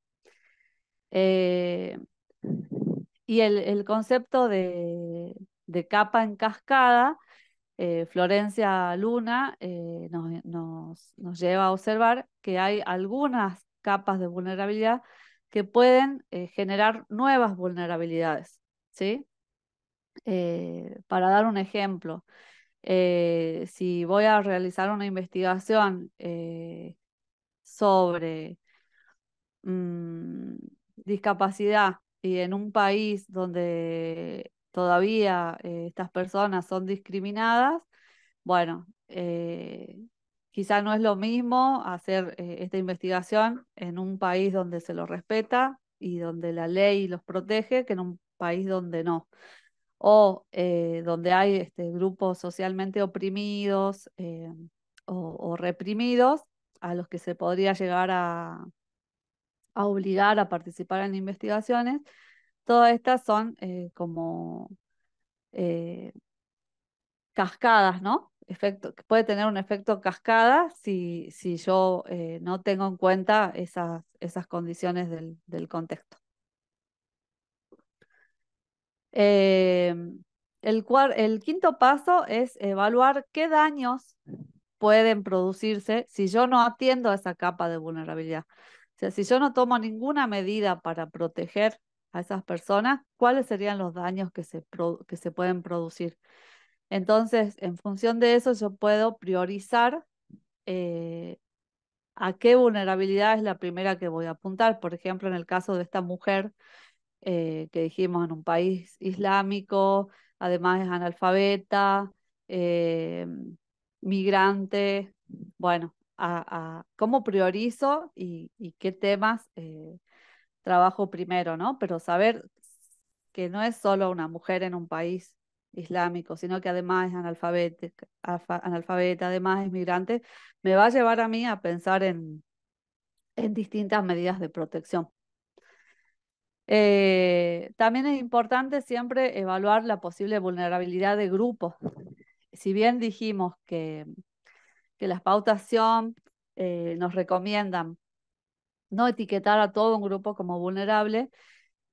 Eh, y el, concepto de, capa en cascada, eh, Florencia Luna eh, nos lleva a observar que hay algunas capas de vulnerabilidad que pueden eh, generar nuevas vulnerabilidades. ¿sí? Eh, para dar un ejemplo, eh, si voy a realizar una investigación sobre mm, discapacidad y en un país donde todavía estas personas son discriminadas, bueno, Quizá no es lo mismo hacer eh, esta investigación en un país donde se lo respeta y donde la ley los protege que en un país donde no. O eh, donde hay este, grupos socialmente oprimidos eh, o, reprimidos a los que se podría llegar a, obligar a participar en investigaciones. Todas estas son como cascadas, ¿no? puede tener un efecto cascada si, si yo eh, no tengo en cuenta esas, esas condiciones del, del contexto. Em, el, el, quinto paso es evaluar qué daños pueden producirse si yo no atiendo a esa capa de vulnerabilidad. O sea, si yo no tomo ninguna medida para proteger a esas personas, ¿cuáles serían los daños que se, que se pueden producir? Entonces, en función de eso, yo puedo priorizar eh, a qué vulnerabilidad es la primera que voy a apuntar. Por ejemplo, en el caso de esta mujer eh, que dijimos en un país islámico, además es analfabeta, eh, migrante, bueno, cómo priorizo y, qué temas trabajo primero, ¿no? Pero saber que no es solo una mujer en un país islámico, sino que además es analfabeta, además es migrante, me va a llevar a mí a pensar en, distintas medidas de protección. Eh, también es importante siempre evaluar la posible vulnerabilidad de grupos. Si bien dijimos que, que las pautas eh, nos recomiendan no etiquetar a todo un grupo como vulnerable,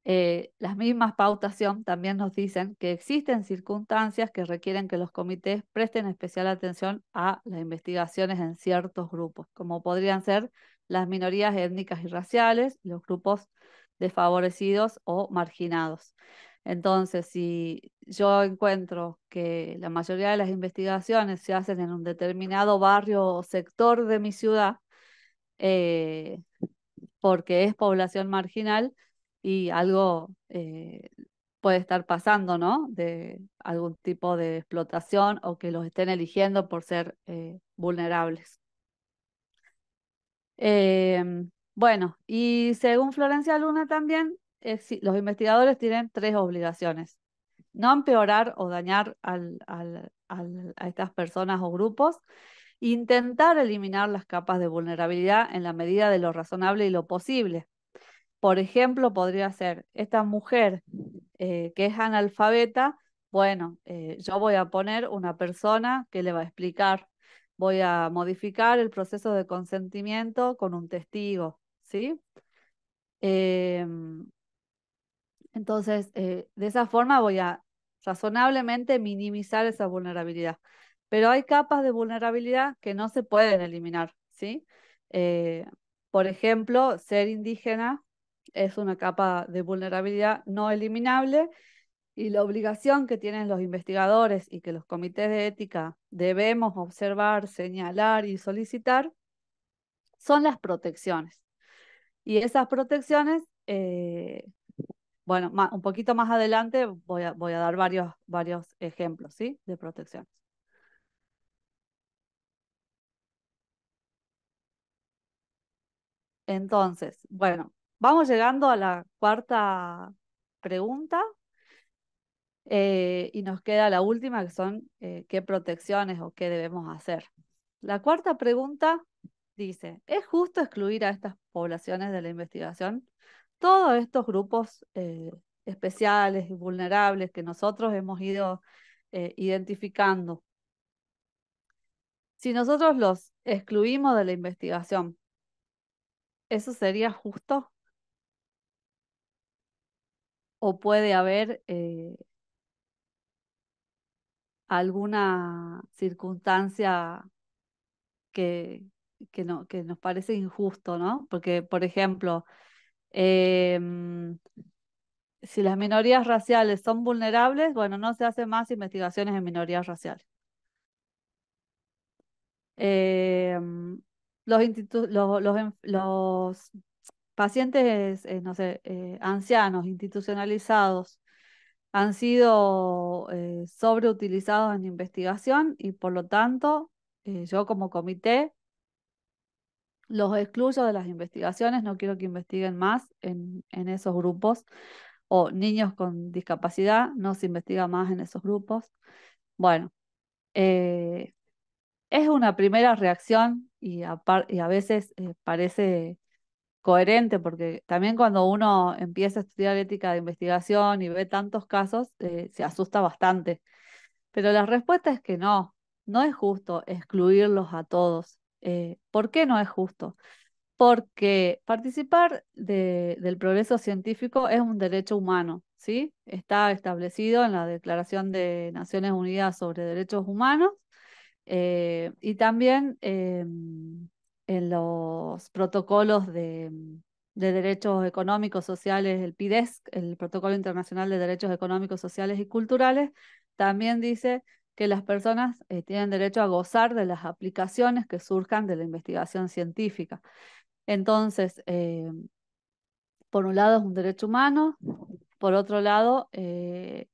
eh, las mismas pautación también nos dicen que existen circunstancias que requieren que los comités presten especial atención a las investigaciones en ciertos grupos, como podrían ser las minorías étnicas y raciales, los grupos desfavorecidos o marginados. Entonces, si yo encuentro que la mayoría de las investigaciones se hacen en un determinado barrio o sector de mi ciudad, eh, porque es población marginal, y algo eh, puede estar pasando, ¿no? De algún tipo de explotación o que los estén eligiendo por ser eh, vulnerables. Em, bueno, y según Florencia Luna también, eh, los investigadores tienen tres obligaciones. No empeorar o dañar a estas personas o grupos, intentar eliminar las capas de vulnerabilidad en la medida de lo razonable y lo posible, por ejemplo, podría ser esta mujer eh, que es analfabeta, bueno, eh, yo voy a poner una persona que le va a explicar, voy a modificar el proceso de consentimiento con un testigo, ¿sí? Em, entonces, eh, de esa forma voy a razonablemente minimizar esa vulnerabilidad. Pero hay capas de vulnerabilidad que no se pueden eliminar, ¿sí? por ejemplo, ser indígena es una capa de vulnerabilidad no eliminable y la obligación que tienen los investigadores y que los comités de ética debemos observar, señalar y solicitar son las protecciones. Y esas protecciones, eh, bueno, un poquito más adelante voy a, voy a dar varios, varios ejemplos ¿sí? de protecciones. Entonces, bueno, Vamos llegando a la cuarta pregunta eh, y nos queda la última, que son eh, qué protecciones o qué debemos hacer. La cuarta pregunta dice, ¿es justo excluir a estas poblaciones de la investigación? Todos estos grupos eh, especiales y vulnerables que nosotros hemos ido identificando. Si nosotros los excluimos de la investigación, ¿eso sería justo? o puede haber eh, alguna circunstancia que, que, no, que nos parece injusto, ¿no? Porque, por ejemplo, em, si las minorías raciales son vulnerables, bueno, no se hacen más investigaciones en minorías raciales. Em, los, los, los pacientes, eh, no sé, eh, ancianos, institucionalizados, han sido eh, sobreutilizados en investigación y por lo tanto yo como comité los excluyo de las investigaciones, no quiero que investiguen más en, esos grupos o niños con discapacidad, no se investiga más en esos grupos. Bueno, es una primera reacción y a, y a veces parece coherente, porque también cuando uno empieza a estudiar ética de investigación y ve tantos casos, eh, se asusta bastante. Pero la respuesta es que no, no es justo excluirlos a todos. Eh, ¿Por qué no es justo? Porque participar del progreso científico es un derecho humano, ¿sí? Está establecido en la Declaración de Naciones Unidas sobre Derechos Humanos eh, y también em, en los protocolos mm, de, Derechos Económicos, Sociales, el PIDESC, el Protocolo Internacional de Derechos Económicos, Sociales y Culturales, también dice que las personas eh, tienen derecho a gozar de las aplicaciones que surjan de la investigación científica. Entonces, eh, por un lado es un derecho humano, por otro lado eh,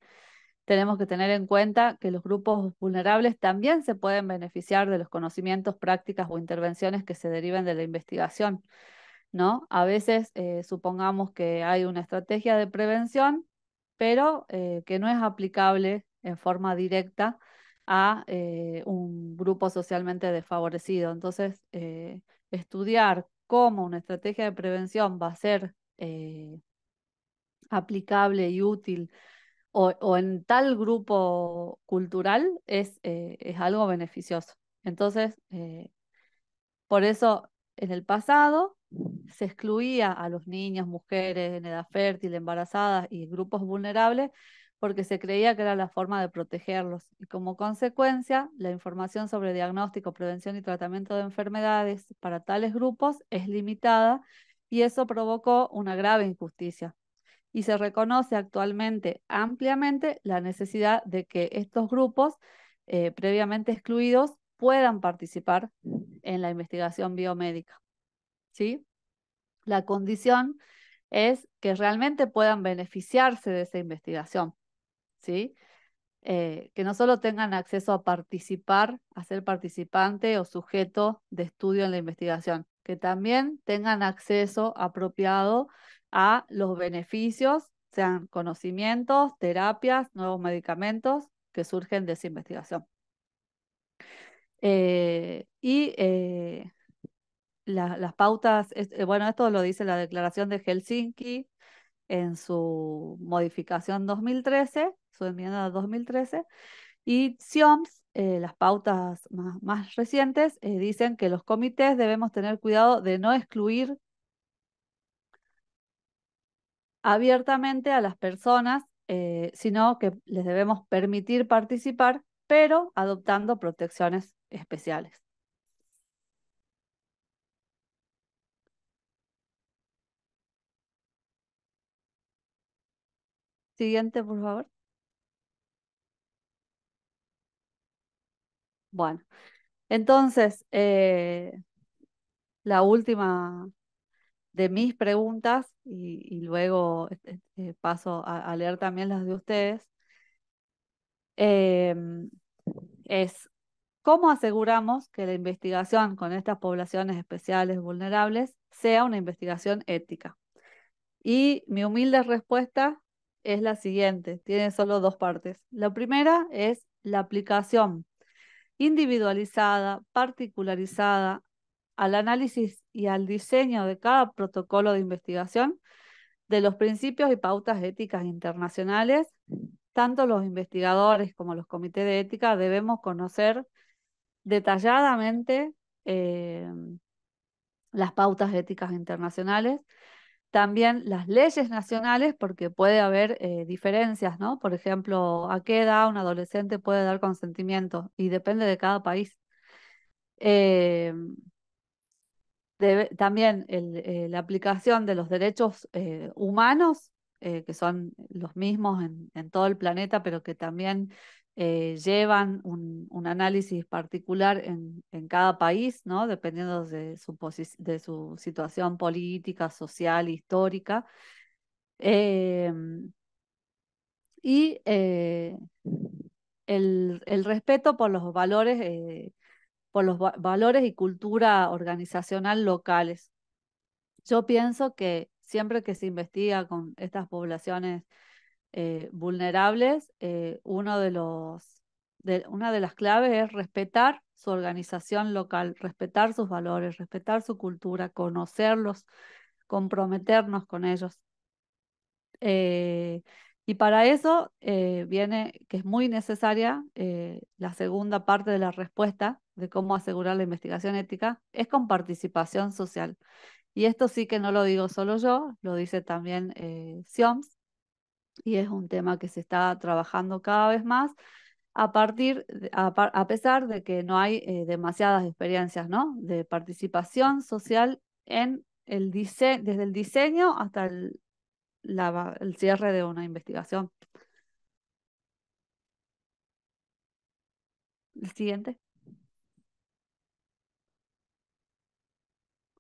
tenemos que tener en cuenta que los grupos vulnerables también se pueden beneficiar de los conocimientos, prácticas o intervenciones que se deriven de la investigación. ¿no? A veces eh, supongamos que hay una estrategia de prevención, pero eh, que no es aplicable en forma directa a eh, un grupo socialmente desfavorecido. Entonces, estudiar cómo una estrategia de prevención va a ser aplicable y útil o, en tal grupo cultural es, eh, algo beneficioso. Entonces, eh, por eso en el pasado se excluía a los niños, mujeres en edad fértil, embarazadas y grupos vulnerables porque se creía que era la forma de protegerlos. Y como consecuencia, la información sobre diagnóstico, prevención y tratamiento de enfermedades para tales grupos es limitada y eso provocó una grave injusticia y se reconoce actualmente ampliamente la necesidad de que estos grupos eh, previamente excluidos puedan participar en la investigación biomédica. ¿Sí? La condición es que realmente puedan beneficiarse de esa investigación, ¿sí? Eh, que no solo tengan acceso a participar, a ser participante o sujeto de estudio en la investigación, que también tengan acceso apropiado a los beneficios, sean conocimientos, terapias, nuevos medicamentos que surgen de esa investigación. Eh, y eh, las pautas, eh, bueno, esto lo dice la declaración de Helsinki en su modificación 2013, su enmienda 2013, y SIOMS, las pautas más, más recientes, dicen que los comités debemos tener cuidado de no excluir abiertamente a las personas, eh, sino que les debemos permitir participar, pero adoptando protecciones especiales. Siguiente, por favor. Bueno, entonces, eh, la última de mis preguntas y, luego este, eh, paso a, leer también las de ustedes, em, es cómo aseguramos que la investigación con estas poblaciones especiales vulnerables sea una investigación ética. Y mi humilde respuesta es la siguiente, tiene solo dos partes. La primera es la aplicación individualizada, particularizada, al análisis y al diseño de cada protocolo de investigación de los principios y pautas éticas internacionales. Tanto los investigadores como los comités de ética debemos conocer detalladamente eh, las pautas éticas internacionales, también las leyes nacionales, porque puede haber eh, diferencias, ¿no? Por ejemplo, a qué edad un adolescente puede dar consentimiento y depende de cada país. Eh, también eh, la aplicación de los derechos eh, humanos, eh, que son los mismos en, todo el planeta, pero que también llevan un, análisis particular en, cada país, ¿no? dependiendo de su, situación política, social, histórica. Em, y el, el, respeto por los valores los valores y cultura organizacional locales. Yo pienso que siempre que se investiga con estas poblaciones eh, vulnerables, eh, uno de los, de, una de las claves es respetar su organización local, respetar sus valores, respetar su cultura, conocerlos, comprometernos con ellos. Eh, y para eso eh, viene que es muy necesaria eh, la segunda parte de la respuesta de cómo asegurar la investigación ética, es con participación social. Y esto sí que no lo digo solo yo, lo dice también eh, Sioms, y es un tema que se está trabajando cada vez más, a, partir, a, pesar de que no hay eh, demasiadas experiencias ¿no? de participación social en el desde el diseño hasta el el cierre de una investigación. El siguiente.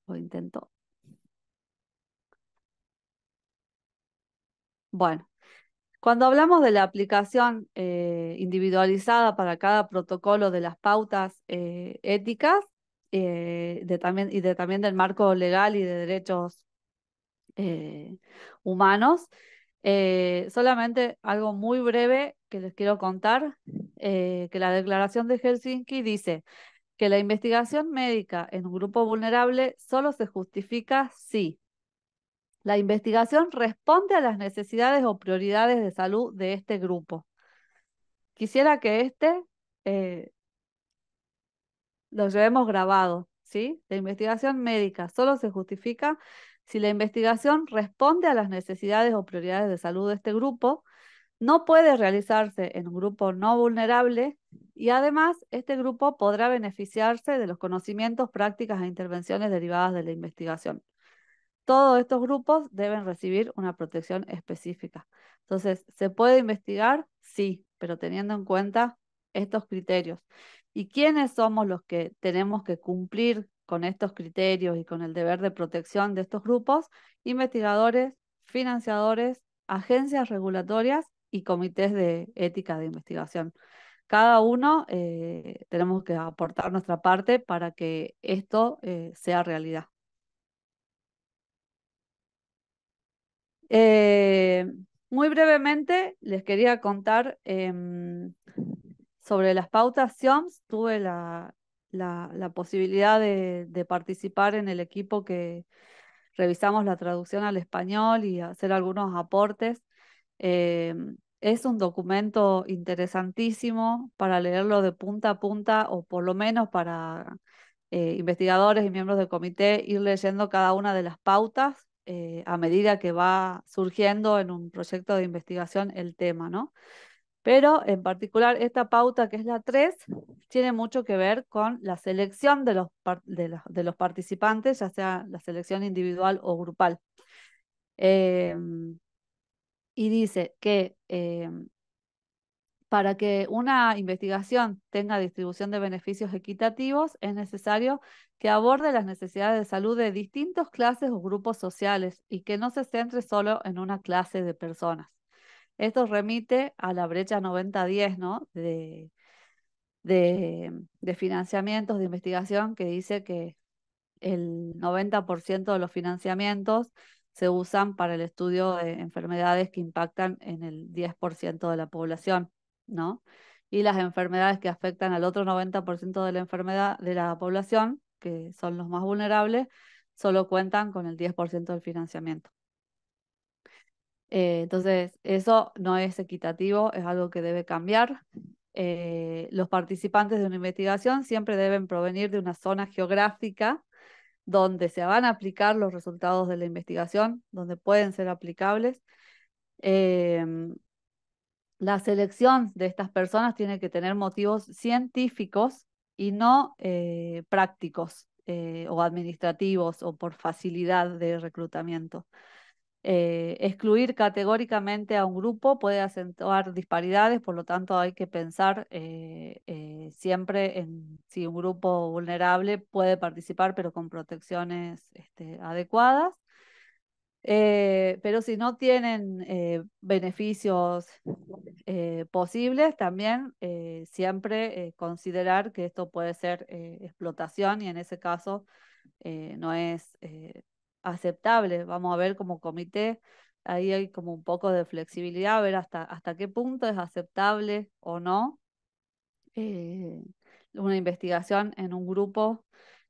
Lo intento. Bueno, cuando hablamos de la aplicación eh, individualizada para cada protocolo de las pautas eh, éticas eh, de también, y de, también del marco legal y de derechos eh, humanos. Eh, solamente algo muy breve que les quiero contar, eh, que la declaración de Helsinki dice que la investigación médica en un grupo vulnerable solo se justifica si la investigación responde a las necesidades o prioridades de salud de este grupo. Quisiera que este lo llevemos grabado, ¿sí? La investigación médica solo se justifica si la investigación responde a las necesidades o prioridades de salud de este grupo, no puede realizarse en un grupo no vulnerable y además este grupo podrá beneficiarse de los conocimientos, prácticas e intervenciones derivadas de la investigación. Todos estos grupos deben recibir una protección específica. Entonces, ¿se puede investigar? Sí, pero teniendo en cuenta estos criterios. ¿Y quiénes somos los que tenemos que cumplir con estos criterios y con el deber de protección de estos grupos, investigadores, financiadores, agencias regulatorias y comités de ética de investigación. Cada uno eh, tenemos que aportar nuestra parte para que esto eh, sea realidad. Eh, muy brevemente les quería contar em, sobre las pautas SIOMS. Tuve la, la, posibilidad de, participar en el equipo que revisamos la traducción al español y hacer algunos aportes. Eh, es un documento interesantísimo para leerlo de punta a punta o por lo menos para eh, investigadores y miembros del comité ir leyendo cada una de las pautas eh, a medida que va surgiendo en un proyecto de investigación el tema, ¿no? Pero en particular esta pauta que es la 3 tiene mucho que ver con la selección de los, participantes, ya sea la selección individual o grupal. Em, y dice que em, para que una investigación tenga distribución de beneficios equitativos es necesario que aborde las necesidades de salud de distintas clases o grupos sociales y que no se centre solo en una clase de personas. Esto remite a la brecha 90-10, ¿no? De, de, financiamientos de investigación que dice que el 90% de los financiamientos se usan para el estudio de enfermedades que impactan en el 10% de la población, ¿no? Y las enfermedades que afectan al otro 90% de la enfermedad de la población, que son los más vulnerables, solo cuentan con el 10% del financiamiento. Eh, entonces, eso no es equitativo, es algo que debe cambiar. Eh, los participantes de una investigación siempre deben provenir de una zona geográfica donde se van a aplicar los resultados de la investigación, donde pueden ser aplicables. Em, la selección de estas personas tiene que tener motivos científicos y no eh, prácticos o administrativos o por facilidad de reclutamiento. Eh, excluir categóricamente a un grupo puede acentuar disparidades, por lo tanto hay que pensar eh, eh, siempre en si un grupo vulnerable puede participar, pero con protecciones este, adecuadas. pero si no tienen beneficios posibles, también siempre considerar que esto puede ser explotación y en ese caso no es aceptable. Vamos a ver como comité, ahí hay como un poco de flexibilidad, a ver hasta, hasta qué punto es aceptable o no eh, una investigación en un grupo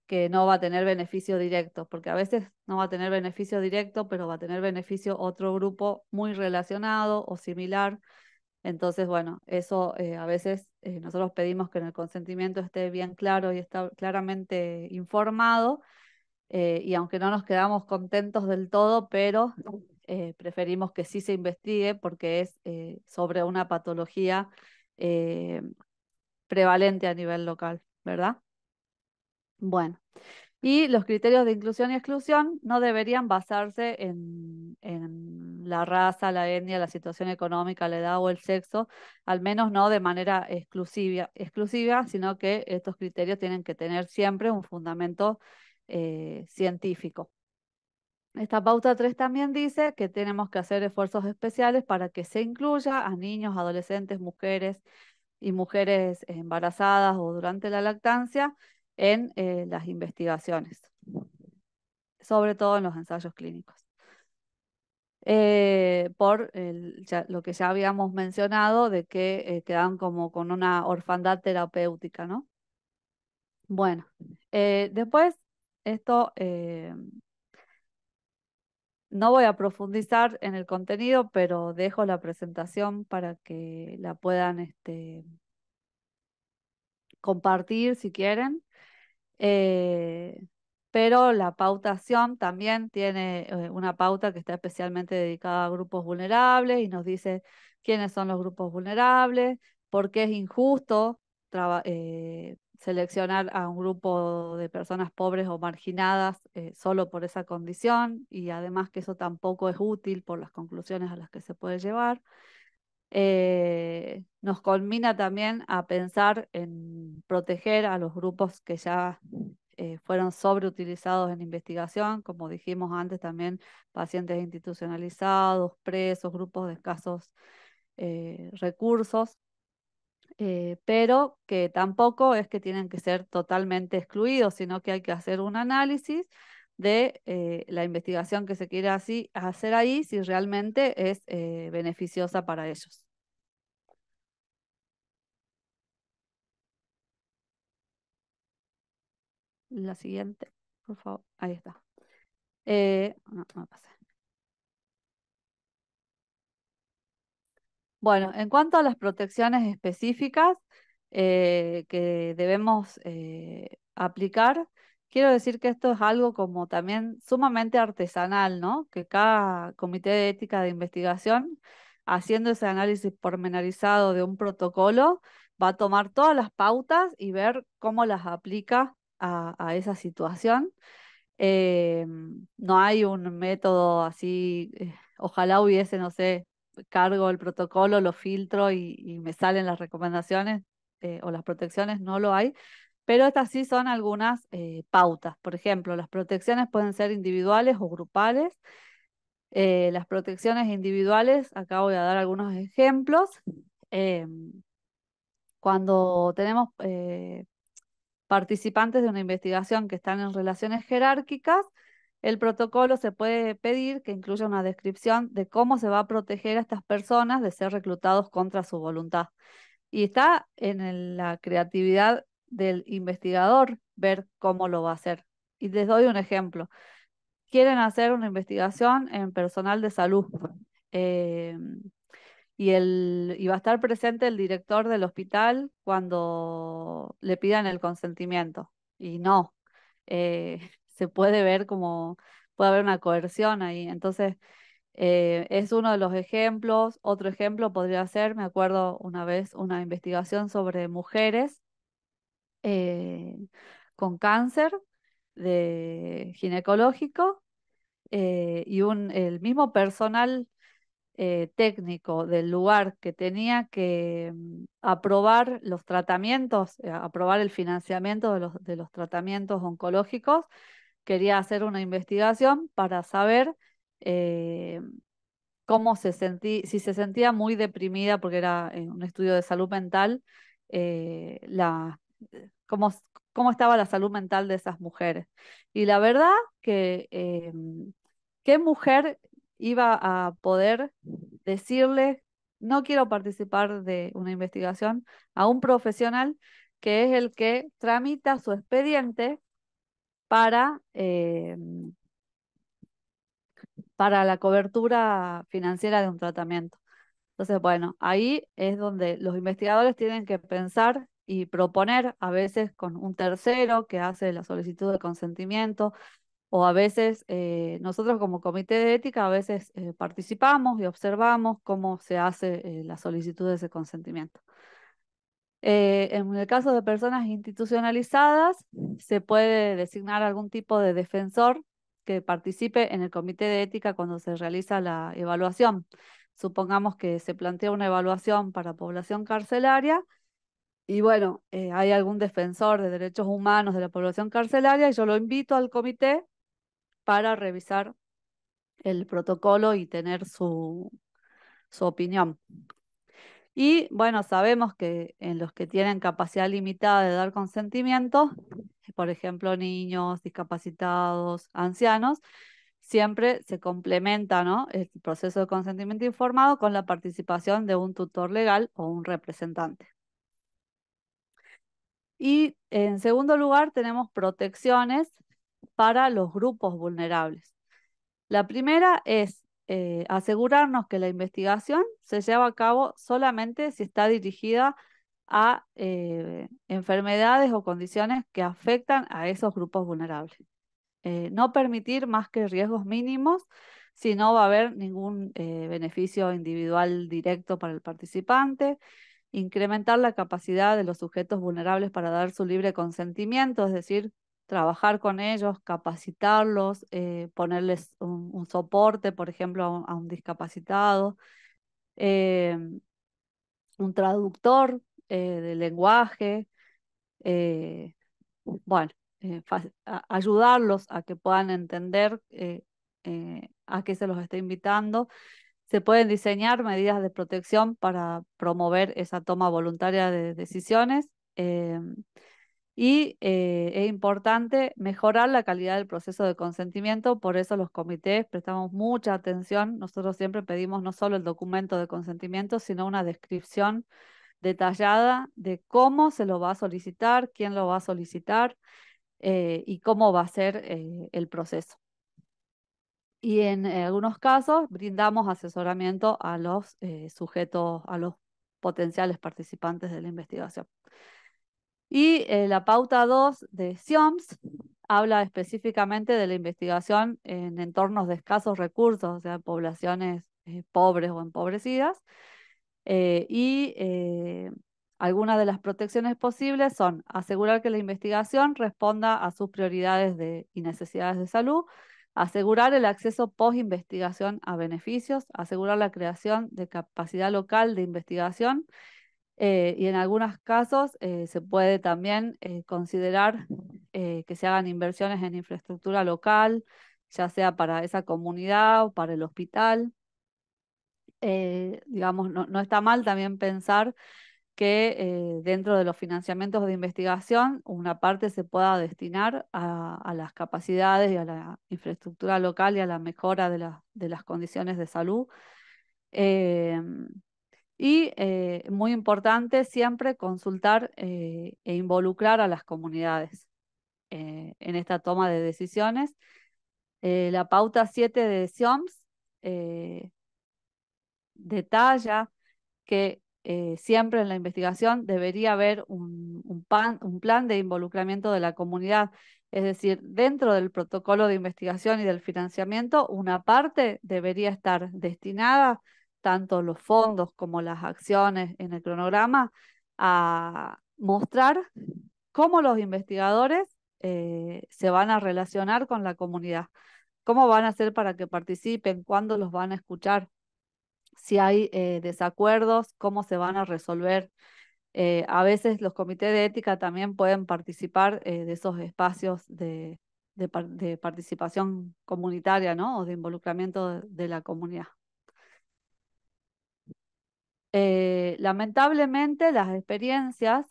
que no va a tener beneficio directo, porque a veces no va a tener beneficio directo, pero va a tener beneficio otro grupo muy relacionado o similar. Entonces, bueno, eso eh, a veces eh, nosotros pedimos que en el consentimiento esté bien claro y está claramente informado eh, y aunque no nos quedamos contentos del todo, pero eh, preferimos que sí se investigue porque es eh, sobre una patología prevalente a nivel local, ¿verdad? Bueno, y los criterios de inclusión y exclusión no deberían basarse en, la raza, la etnia, la situación económica, la edad o el sexo, al menos no de manera exclusiva, exclusiva sino que estos criterios tienen que tener siempre un fundamento eh, científico. Esta pauta 3 también dice que tenemos que hacer esfuerzos especiales para que se incluya a niños, adolescentes, mujeres y mujeres embarazadas o durante la lactancia en eh, las investigaciones, sobre todo en los ensayos clínicos. Eh, por lo que ya habíamos mencionado de que quedan como con una orfandad terapéutica, ¿no? Bueno, después esto eh, no voy a profundizar en el contenido, pero dejo la presentación para que la puedan este, compartir si quieren. Eh, pero la pautación también tiene eh, una pauta que está especialmente dedicada a grupos vulnerables y nos dice quiénes son los grupos vulnerables, por qué es injusto eh, seleccionar a un grupo de personas pobres o marginadas eh, solo por esa condición y además que eso tampoco es útil por las conclusiones a las que se puede llevar. Eh, nos culmina también a pensar en proteger a los grupos que ya eh, fueron sobreutilizados en investigación, como dijimos antes también, pacientes institucionalizados, presos, grupos de escasos recursos eh, pero que tampoco es que tienen que ser totalmente excluidos, sino que hay que hacer un análisis de eh, la investigación que se quiere así, hacer ahí, si realmente es eh, beneficiosa para ellos. La siguiente, por favor. Ahí está. no, no pasé. Bueno, en cuanto a las protecciones específicas eh, que debemos eh, aplicar, quiero decir que esto es algo como también sumamente artesanal, ¿no? Que cada comité de ética de investigación, haciendo ese análisis pormenorizado de un protocolo, va a tomar todas las pautas y ver cómo las aplica a, esa situación. Em, no hay un método así, eh, ojalá hubiese, no sé, cargo el protocolo, lo filtro y, me salen las recomendaciones eh, o las protecciones, no lo hay. Pero estas sí son algunas eh, pautas. Por ejemplo, las protecciones pueden ser individuales o grupales. Eh, las protecciones individuales, acá voy a dar algunos ejemplos. Em, cuando tenemos participantes de una investigación que están en relaciones jerárquicas, el protocolo se puede pedir que incluya una descripción de cómo se va a proteger a estas personas de ser reclutados contra su voluntad. Y está en la creatividad del investigador ver cómo lo va a hacer. Y les doy un ejemplo. Quieren hacer una investigación en personal de salud. Em, y, el, va a estar presente el director del hospital cuando le pidan el consentimiento. Y no, eh, se puede ver como puede haber una coerción ahí. Entonces, eh, es uno de los ejemplos. Otro ejemplo podría ser, me acuerdo una vez, una investigación sobre mujeres eh, con cáncer de ginecológico eh, y un, el mismo personal técnico del lugar que tenía que mm, aprobar los tratamientos, aprobar el financiamiento de los, de los tratamientos oncológicos, quería hacer una investigación para saber eh, cómo se sentía, si se sentía muy deprimida, porque era eh, un estudio de salud mental, eh, la, cómo, estaba la salud mental de esas mujeres. Y la verdad que em, qué mujer iba a poder decirle, no quiero participar de una investigación, a un profesional que es el que tramita su expediente para, em, para la cobertura financiera de un tratamiento. Entonces, bueno, ahí es donde los investigadores tienen que pensar y proponer, a veces con un tercero que hace la solicitud de consentimiento, o a veces eh, nosotros como comité de ética a veces eh, participamos y observamos cómo se hace eh, la solicitud de ese consentimiento. Eh, en el caso de personas institucionalizadas, se puede designar algún tipo de defensor que participe en el comité de ética cuando se realiza la evaluación. Supongamos que se plantea una evaluación para población carcelaria y bueno, eh, hay algún defensor de derechos humanos de la población carcelaria y yo lo invito al comité para revisar el protocolo y tener su, su opinión. Y bueno, sabemos que en los que tienen capacidad limitada de dar consentimiento, por ejemplo, niños, discapacitados, ancianos, siempre se complementa ¿no? el proceso de consentimiento informado con la participación de un tutor legal o un representante. Y en segundo lugar, tenemos protecciones para los grupos vulnerables. La primera es eh, asegurarnos que la investigación se lleva a cabo solamente si está dirigida a eh, enfermedades o condiciones que afectan a esos grupos vulnerables. Eh, no permitir más que riesgos mínimos si no va a haber ningún beneficio individual directo para el participante. Incrementar la capacidad de los sujetos vulnerables para dar su libre consentimiento, es decir, trabajar con ellos, capacitarlos, eh, ponerles un, soporte, por ejemplo, a un, discapacitado, em, un traductor eh, de lenguaje, eh, bueno, ayudarlos a que puedan entender a qué se los está invitando. Se pueden diseñar medidas de protección para promover esa toma voluntaria de decisiones em, y eh, es importante mejorar la calidad del proceso de consentimiento, por eso los comités prestamos mucha atención. Nosotros siempre pedimos no solo el documento de consentimiento, sino una descripción detallada de cómo se lo va a solicitar, quién lo va a solicitar eh, y cómo va a ser eh, el proceso. Y en algunos casos brindamos asesoramiento a los sujetos, a los potenciales participantes de la investigación. Y eh, la pauta 2 de SIOMS habla específicamente de la investigación en entornos de escasos recursos, o sea, poblaciones eh, pobres o empobrecidas. Eh, y algunas de las protecciones posibles son asegurar que la investigación responda a sus prioridades y necesidades de salud, asegurar el acceso post-investigación a beneficios, asegurar la creación de capacidad local de investigación eh, y en algunos casos eh, se puede también eh, considerar que se hagan inversiones en infraestructura local, ya sea para esa comunidad o para el hospital. digamos, no, está mal también pensar que dentro de los financiamientos de investigación una parte se pueda destinar a, las capacidades y a la infraestructura local y a la mejora de, de las condiciones de salud. Em, y eh, muy importante siempre consultar eh, e involucrar a las comunidades eh, en esta toma de decisiones. la pauta 7 de SIOMS detalla que siempre en la investigación debería haber un, un, un plan de involucramiento de la comunidad. Es decir, dentro del protocolo de investigación y del financiamiento, una parte debería estar destinada tanto los fondos como las acciones en el cronograma, a mostrar cómo los investigadores eh, se van a relacionar con la comunidad, cómo van a hacer para que participen, cuándo los van a escuchar, si hay eh, desacuerdos, cómo se van a resolver. Eh, a veces los comités de ética también pueden participar de esos espacios de, participación comunitaria ¿no? o de involucramiento de la comunidad. Eh, lamentablemente las experiencias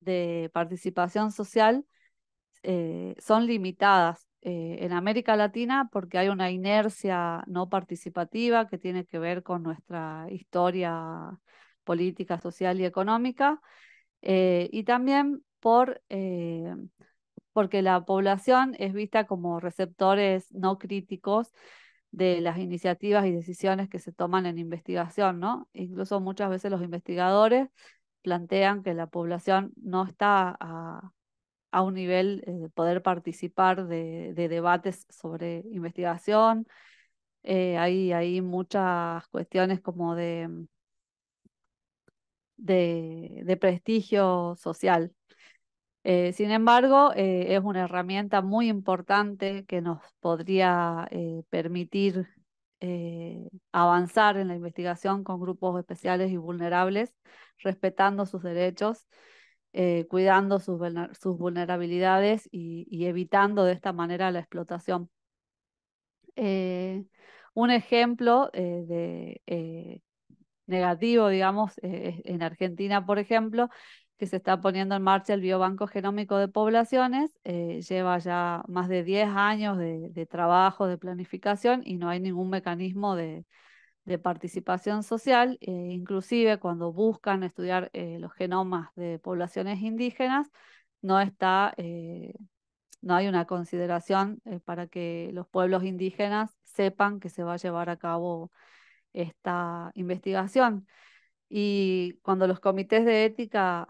de participación social eh, son limitadas eh, en América Latina porque hay una inercia no participativa que tiene que ver con nuestra historia política, social y económica, y también por, porque la población es vista como receptores no críticos de las iniciativas y decisiones que se toman en investigación, ¿no? Incluso muchas veces los investigadores plantean que la población no está a, un nivel eh, de poder participar de, debates sobre investigación. Eh, hay, muchas cuestiones como de prestigio social eh, sin embargo, eh, es una herramienta muy importante que nos podría eh, permitir avanzar en la investigación con grupos especiales y vulnerables, respetando sus derechos, cuidando sus, vulnerabilidades y, y, evitando de esta manera la explotación. un ejemplo de negativo, digamos, en Argentina, por ejemplo, que se está poniendo en marcha el Biobanco Genómico de Poblaciones. Eh, lleva ya más de 10 años de, trabajo, de planificación y no hay ningún mecanismo de, participación social. Eh, inclusive cuando buscan estudiar eh, los genomas de poblaciones indígenas, no está... no hay una consideración para que los pueblos indígenas sepan que se va a llevar a cabo esta investigación. Y cuando los comités de ética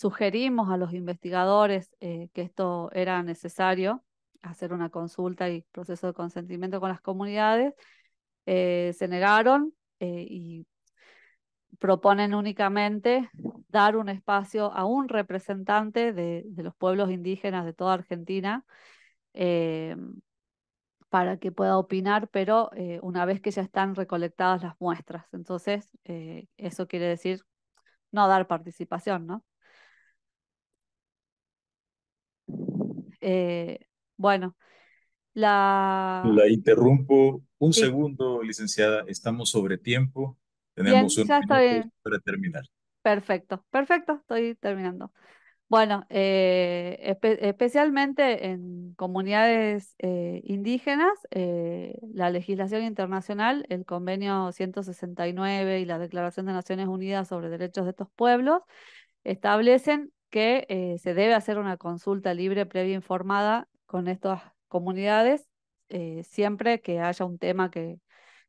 Sugerimos a los investigadores eh, que esto era necesario, hacer una consulta y proceso de consentimiento con las comunidades. Eh, se negaron eh, y proponen únicamente dar un espacio a un representante de, los pueblos indígenas de toda Argentina para que pueda opinar, pero una vez que ya están recolectadas las muestras. Entonces, eso quiere decir no dar participación, ¿no? Eh, bueno, la... La interrumpo un segundo, licenciada. Estamos sobre tiempo. Tenemos un para terminar. Perfecto, perfecto, estoy terminando. Bueno, eh, especialmente en comunidades eh, indígenas, la legislación internacional, el convenio 169 y la Declaración de Naciones Unidas sobre Derechos de estos Pueblos establecen que eh, se debe hacer una consulta libre, previa informada con estas comunidades, eh, siempre que haya un tema que,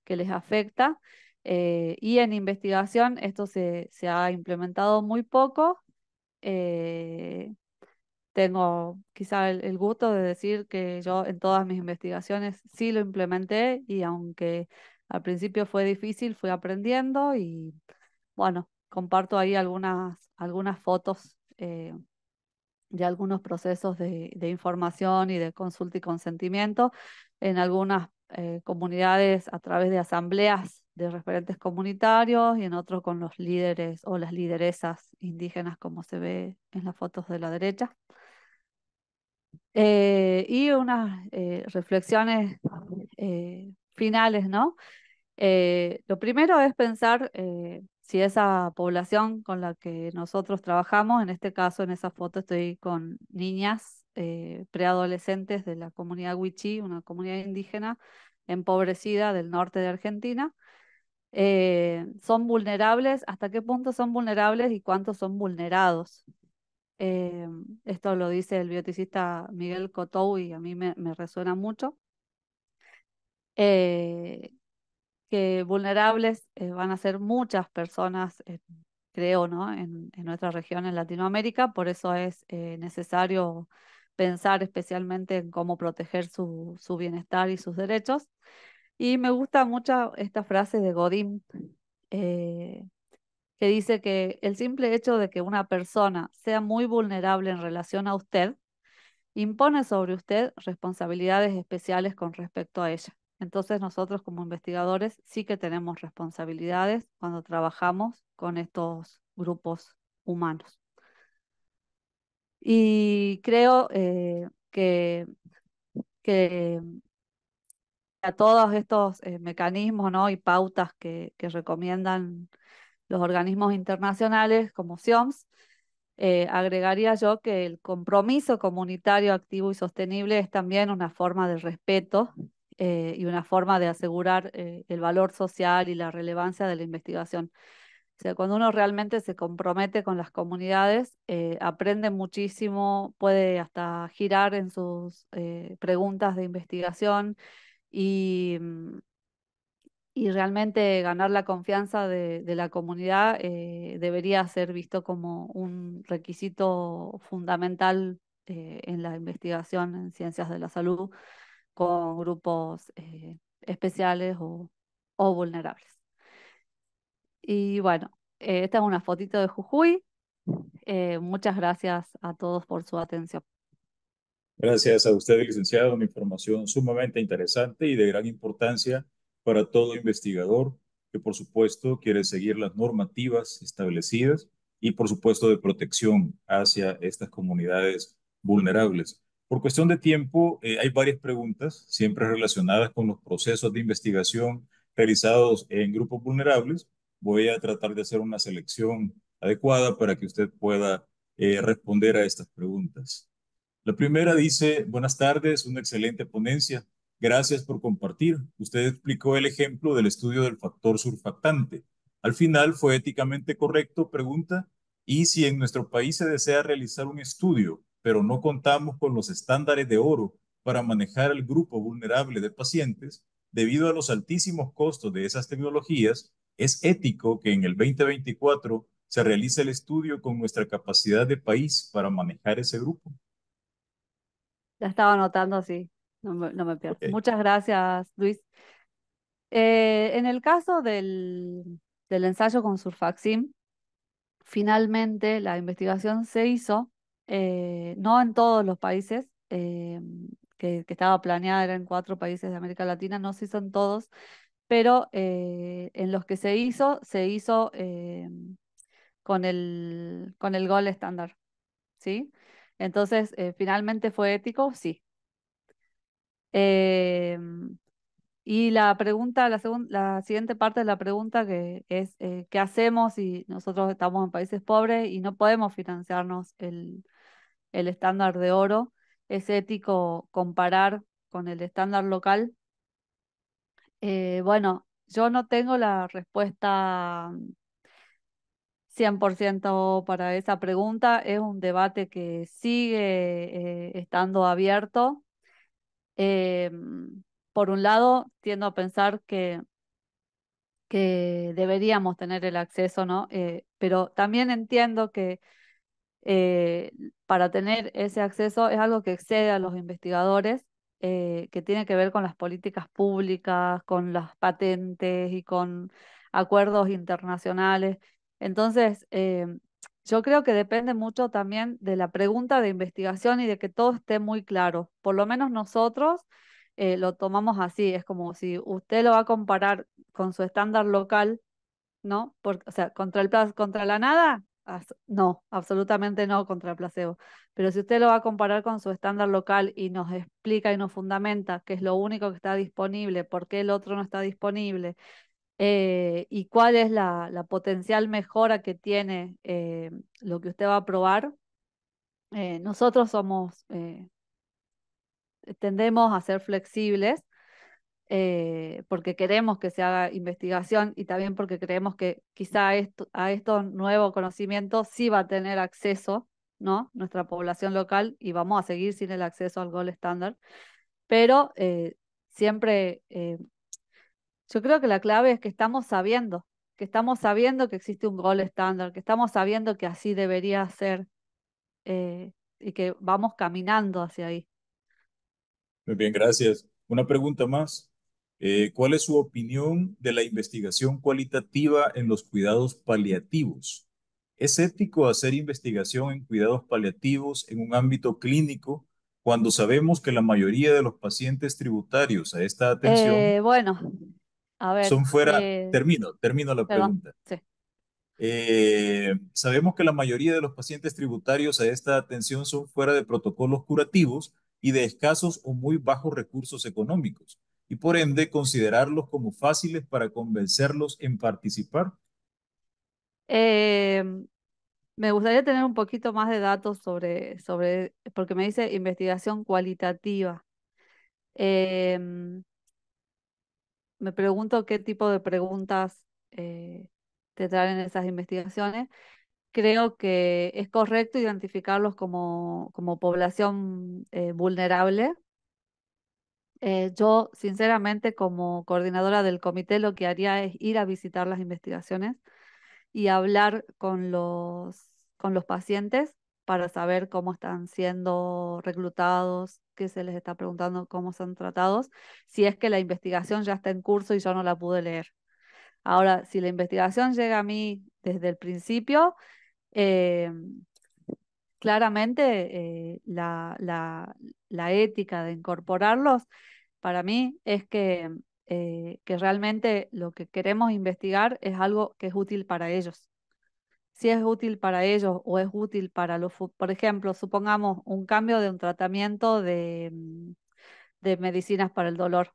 que les afecta. Eh, y en investigación esto se, ha implementado muy poco. tengo quizá el, el, gusto de decir que yo en todas mis investigaciones sí lo implementé y aunque al principio fue difícil, fui aprendiendo y bueno, comparto ahí algunas, algunas fotos eh, de algunos procesos de, información y de consulta y consentimiento en algunas eh, comunidades a través de asambleas de referentes comunitarios y en otros con los líderes o las lideresas indígenas como se ve en las fotos de la derecha. Eh, y unas reflexiones finales, ¿no? lo primero es pensar si esa población con la que nosotros trabajamos, en este caso en esa foto estoy con niñas eh, preadolescentes de la comunidad Wichí, una comunidad indígena empobrecida del norte de Argentina, eh, son vulnerables, hasta qué punto son vulnerables y cuántos son vulnerados. Eh, esto lo dice el bioticista Miguel Cotou y a mí me, resuena mucho que vulnerables eh, van a ser muchas personas, eh, creo, ¿no? En, nuestra región, en Latinoamérica, por eso es eh, necesario pensar especialmente en cómo proteger su, su, bienestar y sus derechos. Y me gusta mucho esta frase de Godín, que dice que el simple hecho de que una persona sea muy vulnerable en relación a usted, impone sobre usted responsabilidades especiales con respecto a ella. Entonces nosotros como investigadores sí que tenemos responsabilidades cuando trabajamos con estos grupos humanos. Y creo eh, que, a todos estos eh, mecanismos ¿no? y pautas que, recomiendan los organismos internacionales como SIOMS, eh, agregaría yo que el compromiso comunitario activo y sostenible es también una forma de respeto eh, y una forma de asegurar eh, el valor social y la relevancia de la investigación. O sea, cuando uno realmente se compromete con las comunidades, eh, aprende muchísimo, puede hasta girar en sus preguntas de investigación y, mm, y realmente ganar la confianza de, la comunidad debería ser visto como un requisito fundamental en la investigación en ciencias de la salud con grupos eh, especiales o, vulnerables. Y bueno, eh, esta es una fotito de Jujuy. Eh, muchas gracias a todos por su atención. Gracias a usted, licenciado. Una información sumamente interesante y de gran importancia para todo investigador que, por supuesto, quiere seguir las normativas establecidas y, por supuesto, de protección hacia estas comunidades vulnerables. Por cuestión de tiempo, eh, hay varias preguntas, siempre relacionadas con los procesos de investigación realizados en grupos vulnerables. Voy a tratar de hacer una selección adecuada para que usted pueda eh, responder a estas preguntas. La primera dice, buenas tardes, una excelente ponencia. Gracias por compartir. Usted explicó el ejemplo del estudio del factor surfactante. Al final, ¿fue éticamente correcto? Pregunta. Y si en nuestro país se desea realizar un estudio pero no contamos con los estándares de oro para manejar el grupo vulnerable de pacientes debido a los altísimos costos de esas tecnologías, es ético que en el 2024 se realice el estudio con nuestra capacidad de país para manejar ese grupo. Ya estaba anotando, sí, no me, pierdo. Muchas gracias, Luis. Eh, en el caso del, del ensayo con Surfaxim, finalmente la investigación se hizo eh, no en todos los países, eh, que, estaba planeada eran cuatro países de América Latina, no se hizo en todos, pero eh, en los que se hizo, se hizo con, el, con el gol estándar, ¿sí? Entonces, ¿finalmente fue ético? Sí. y la pregunta, la, la siguiente parte de la pregunta que es, ¿qué hacemos si nosotros estamos en países pobres y no podemos financiarnos el, el estándar de oro? ¿Es ético comparar con el estándar local? Eh, bueno, yo no tengo la respuesta 100% para esa pregunta. Es un debate que sigue eh, estando abierto. Em, por un lado, tiendo a pensar que, que deberíamos tener el acceso, ¿no? Eh, pero también entiendo que eh, para tener ese acceso es algo que excede a los investigadores, eh, que tiene que ver con las políticas públicas, con las patentes y con acuerdos internacionales. Entonces, eh, yo creo que depende mucho también de la pregunta de investigación y de que todo esté muy claro. Por lo menos nosotros lo tomamos así, es como si usted lo va a comparar con su estándar local, ¿no? o sea, contra, el, contra la nada, no, absolutamente no contra el placebo. Pero si usted lo va a comparar con su estándar local y nos explica y nos fundamenta que es lo único que está disponible, por qué el otro no está disponible eh, y cuál es la, potencial mejora que tiene eh, lo que usted va a probar, eh, nosotros somos, tendemos a ser flexibles eh, porque queremos que se haga investigación y también porque creemos que quizá a, esto, a estos nuevos conocimientos sí va a tener acceso, ¿no? Nuestra población local y vamos a seguir sin el acceso al gol estándar. Pero eh, siempre, eh, yo creo que la clave es que estamos sabiendo, que estamos sabiendo que existe un gol estándar, que estamos sabiendo que así debería ser y que vamos caminando hacia ahí. Muy bien, gracias. Una pregunta más. Eh, ¿Cuál es su opinión de la investigación cualitativa en los cuidados paliativos? ¿Es ético hacer investigación en cuidados paliativos en un ámbito clínico cuando sabemos que la mayoría de los pacientes tributarios a esta atención eh, bueno, a ver, son fuera... Eh, termino, termino la pregunta. sabemos que la mayoría de los pacientes tributarios a esta atención son fuera de protocolos curativos y de escasos o muy bajos recursos económicos y por ende considerarlos como fáciles para convencerlos en participar? Eh, me gustaría tener un poquito más de datos sobre, sobre porque me dice investigación cualitativa. Eh, me pregunto qué tipo de preguntas eh, te traen esas investigaciones. Creo que es correcto identificarlos como, como población vulnerable eh, yo, sinceramente, como coordinadora del comité, lo que haría es ir a visitar las investigaciones y hablar con los, con los pacientes para saber cómo están siendo reclutados, qué se les está preguntando, cómo son tratados, si es que la investigación ya está en curso y yo no la pude leer. Ahora, si la investigación llega a mí desde el principio, eh, claramente eh, la, ética de incorporarlos para mí es que, eh, que realmente lo que queremos investigar es algo que es útil para ellos. Si es útil para ellos o es útil para los, por ejemplo, supongamos un cambio de un tratamiento mm, de, medicinas para el dolor.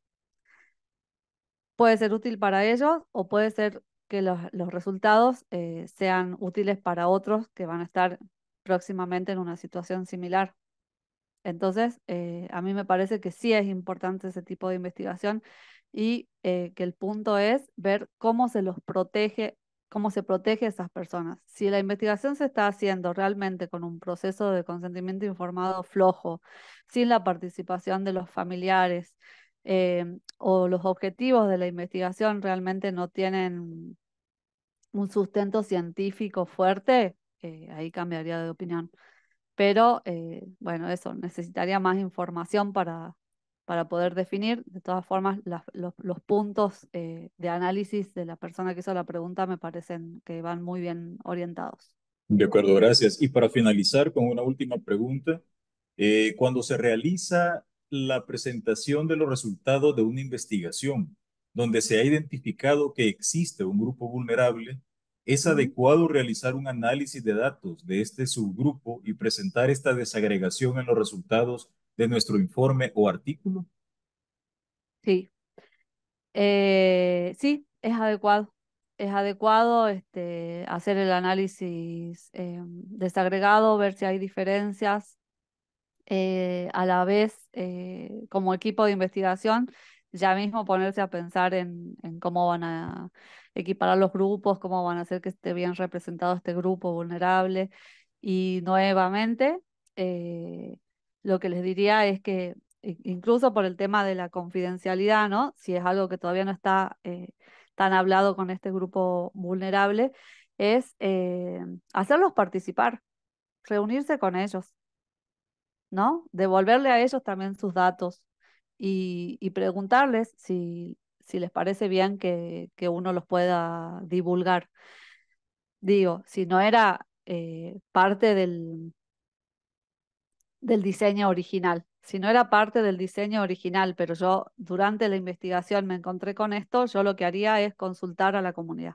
Puede ser útil para ellos o puede ser que los, resultados eh, sean útiles para otros que van a estar próximamente en una situación similar. Entonces, eh, a mí me parece que sí es importante ese tipo de investigación y eh, que el punto es ver cómo se los protege, cómo se protege a esas personas. Si la investigación se está haciendo realmente con un proceso de consentimiento informado flojo, sin la participación de los familiares eh, o los objetivos de la investigación realmente no tienen un sustento científico fuerte, eh, ahí cambiaría de opinión. Pero eh, bueno, eso, necesitaría más información para, para poder definir. De todas formas, los, puntos eh, de análisis de la persona que hizo la pregunta me parecen que van muy bien orientados. De acuerdo, gracias. Y para finalizar con una última pregunta, cuando se realiza la presentación de los resultados de una investigación donde se ha identificado que existe un grupo vulnerable es adecuado realizar un análisis de datos de este subgrupo y presentar esta desagregación en los resultados de nuestro informe o artículo? Sí. Eh, sí, es adecuado. Es adecuado este, hacer el análisis em, desagregado, ver si hay diferencias. Eh, a la vez, eh, como equipo de investigación, ya mismo ponerse a pensar en cómo van a equiparar los grupos, cómo van a hacer que esté bien representado este grupo vulnerable. Y nuevamente, eh, lo que les diría es que incluso por el tema de la confidencialidad, ¿no? Si es algo que todavía no está eh, tan hablado con este grupo vulnerable, es eh, hacerlos participar, reunirse con ellos, ¿no? Devolverle a ellos también sus datos y preguntarles si si les parece bien que, uno los pueda divulgar. Digo, si no era eh, parte del, del diseño original, si no era parte del diseño original, pero yo durante la investigación me encontré con esto, yo lo que haría es consultar a la comunidad.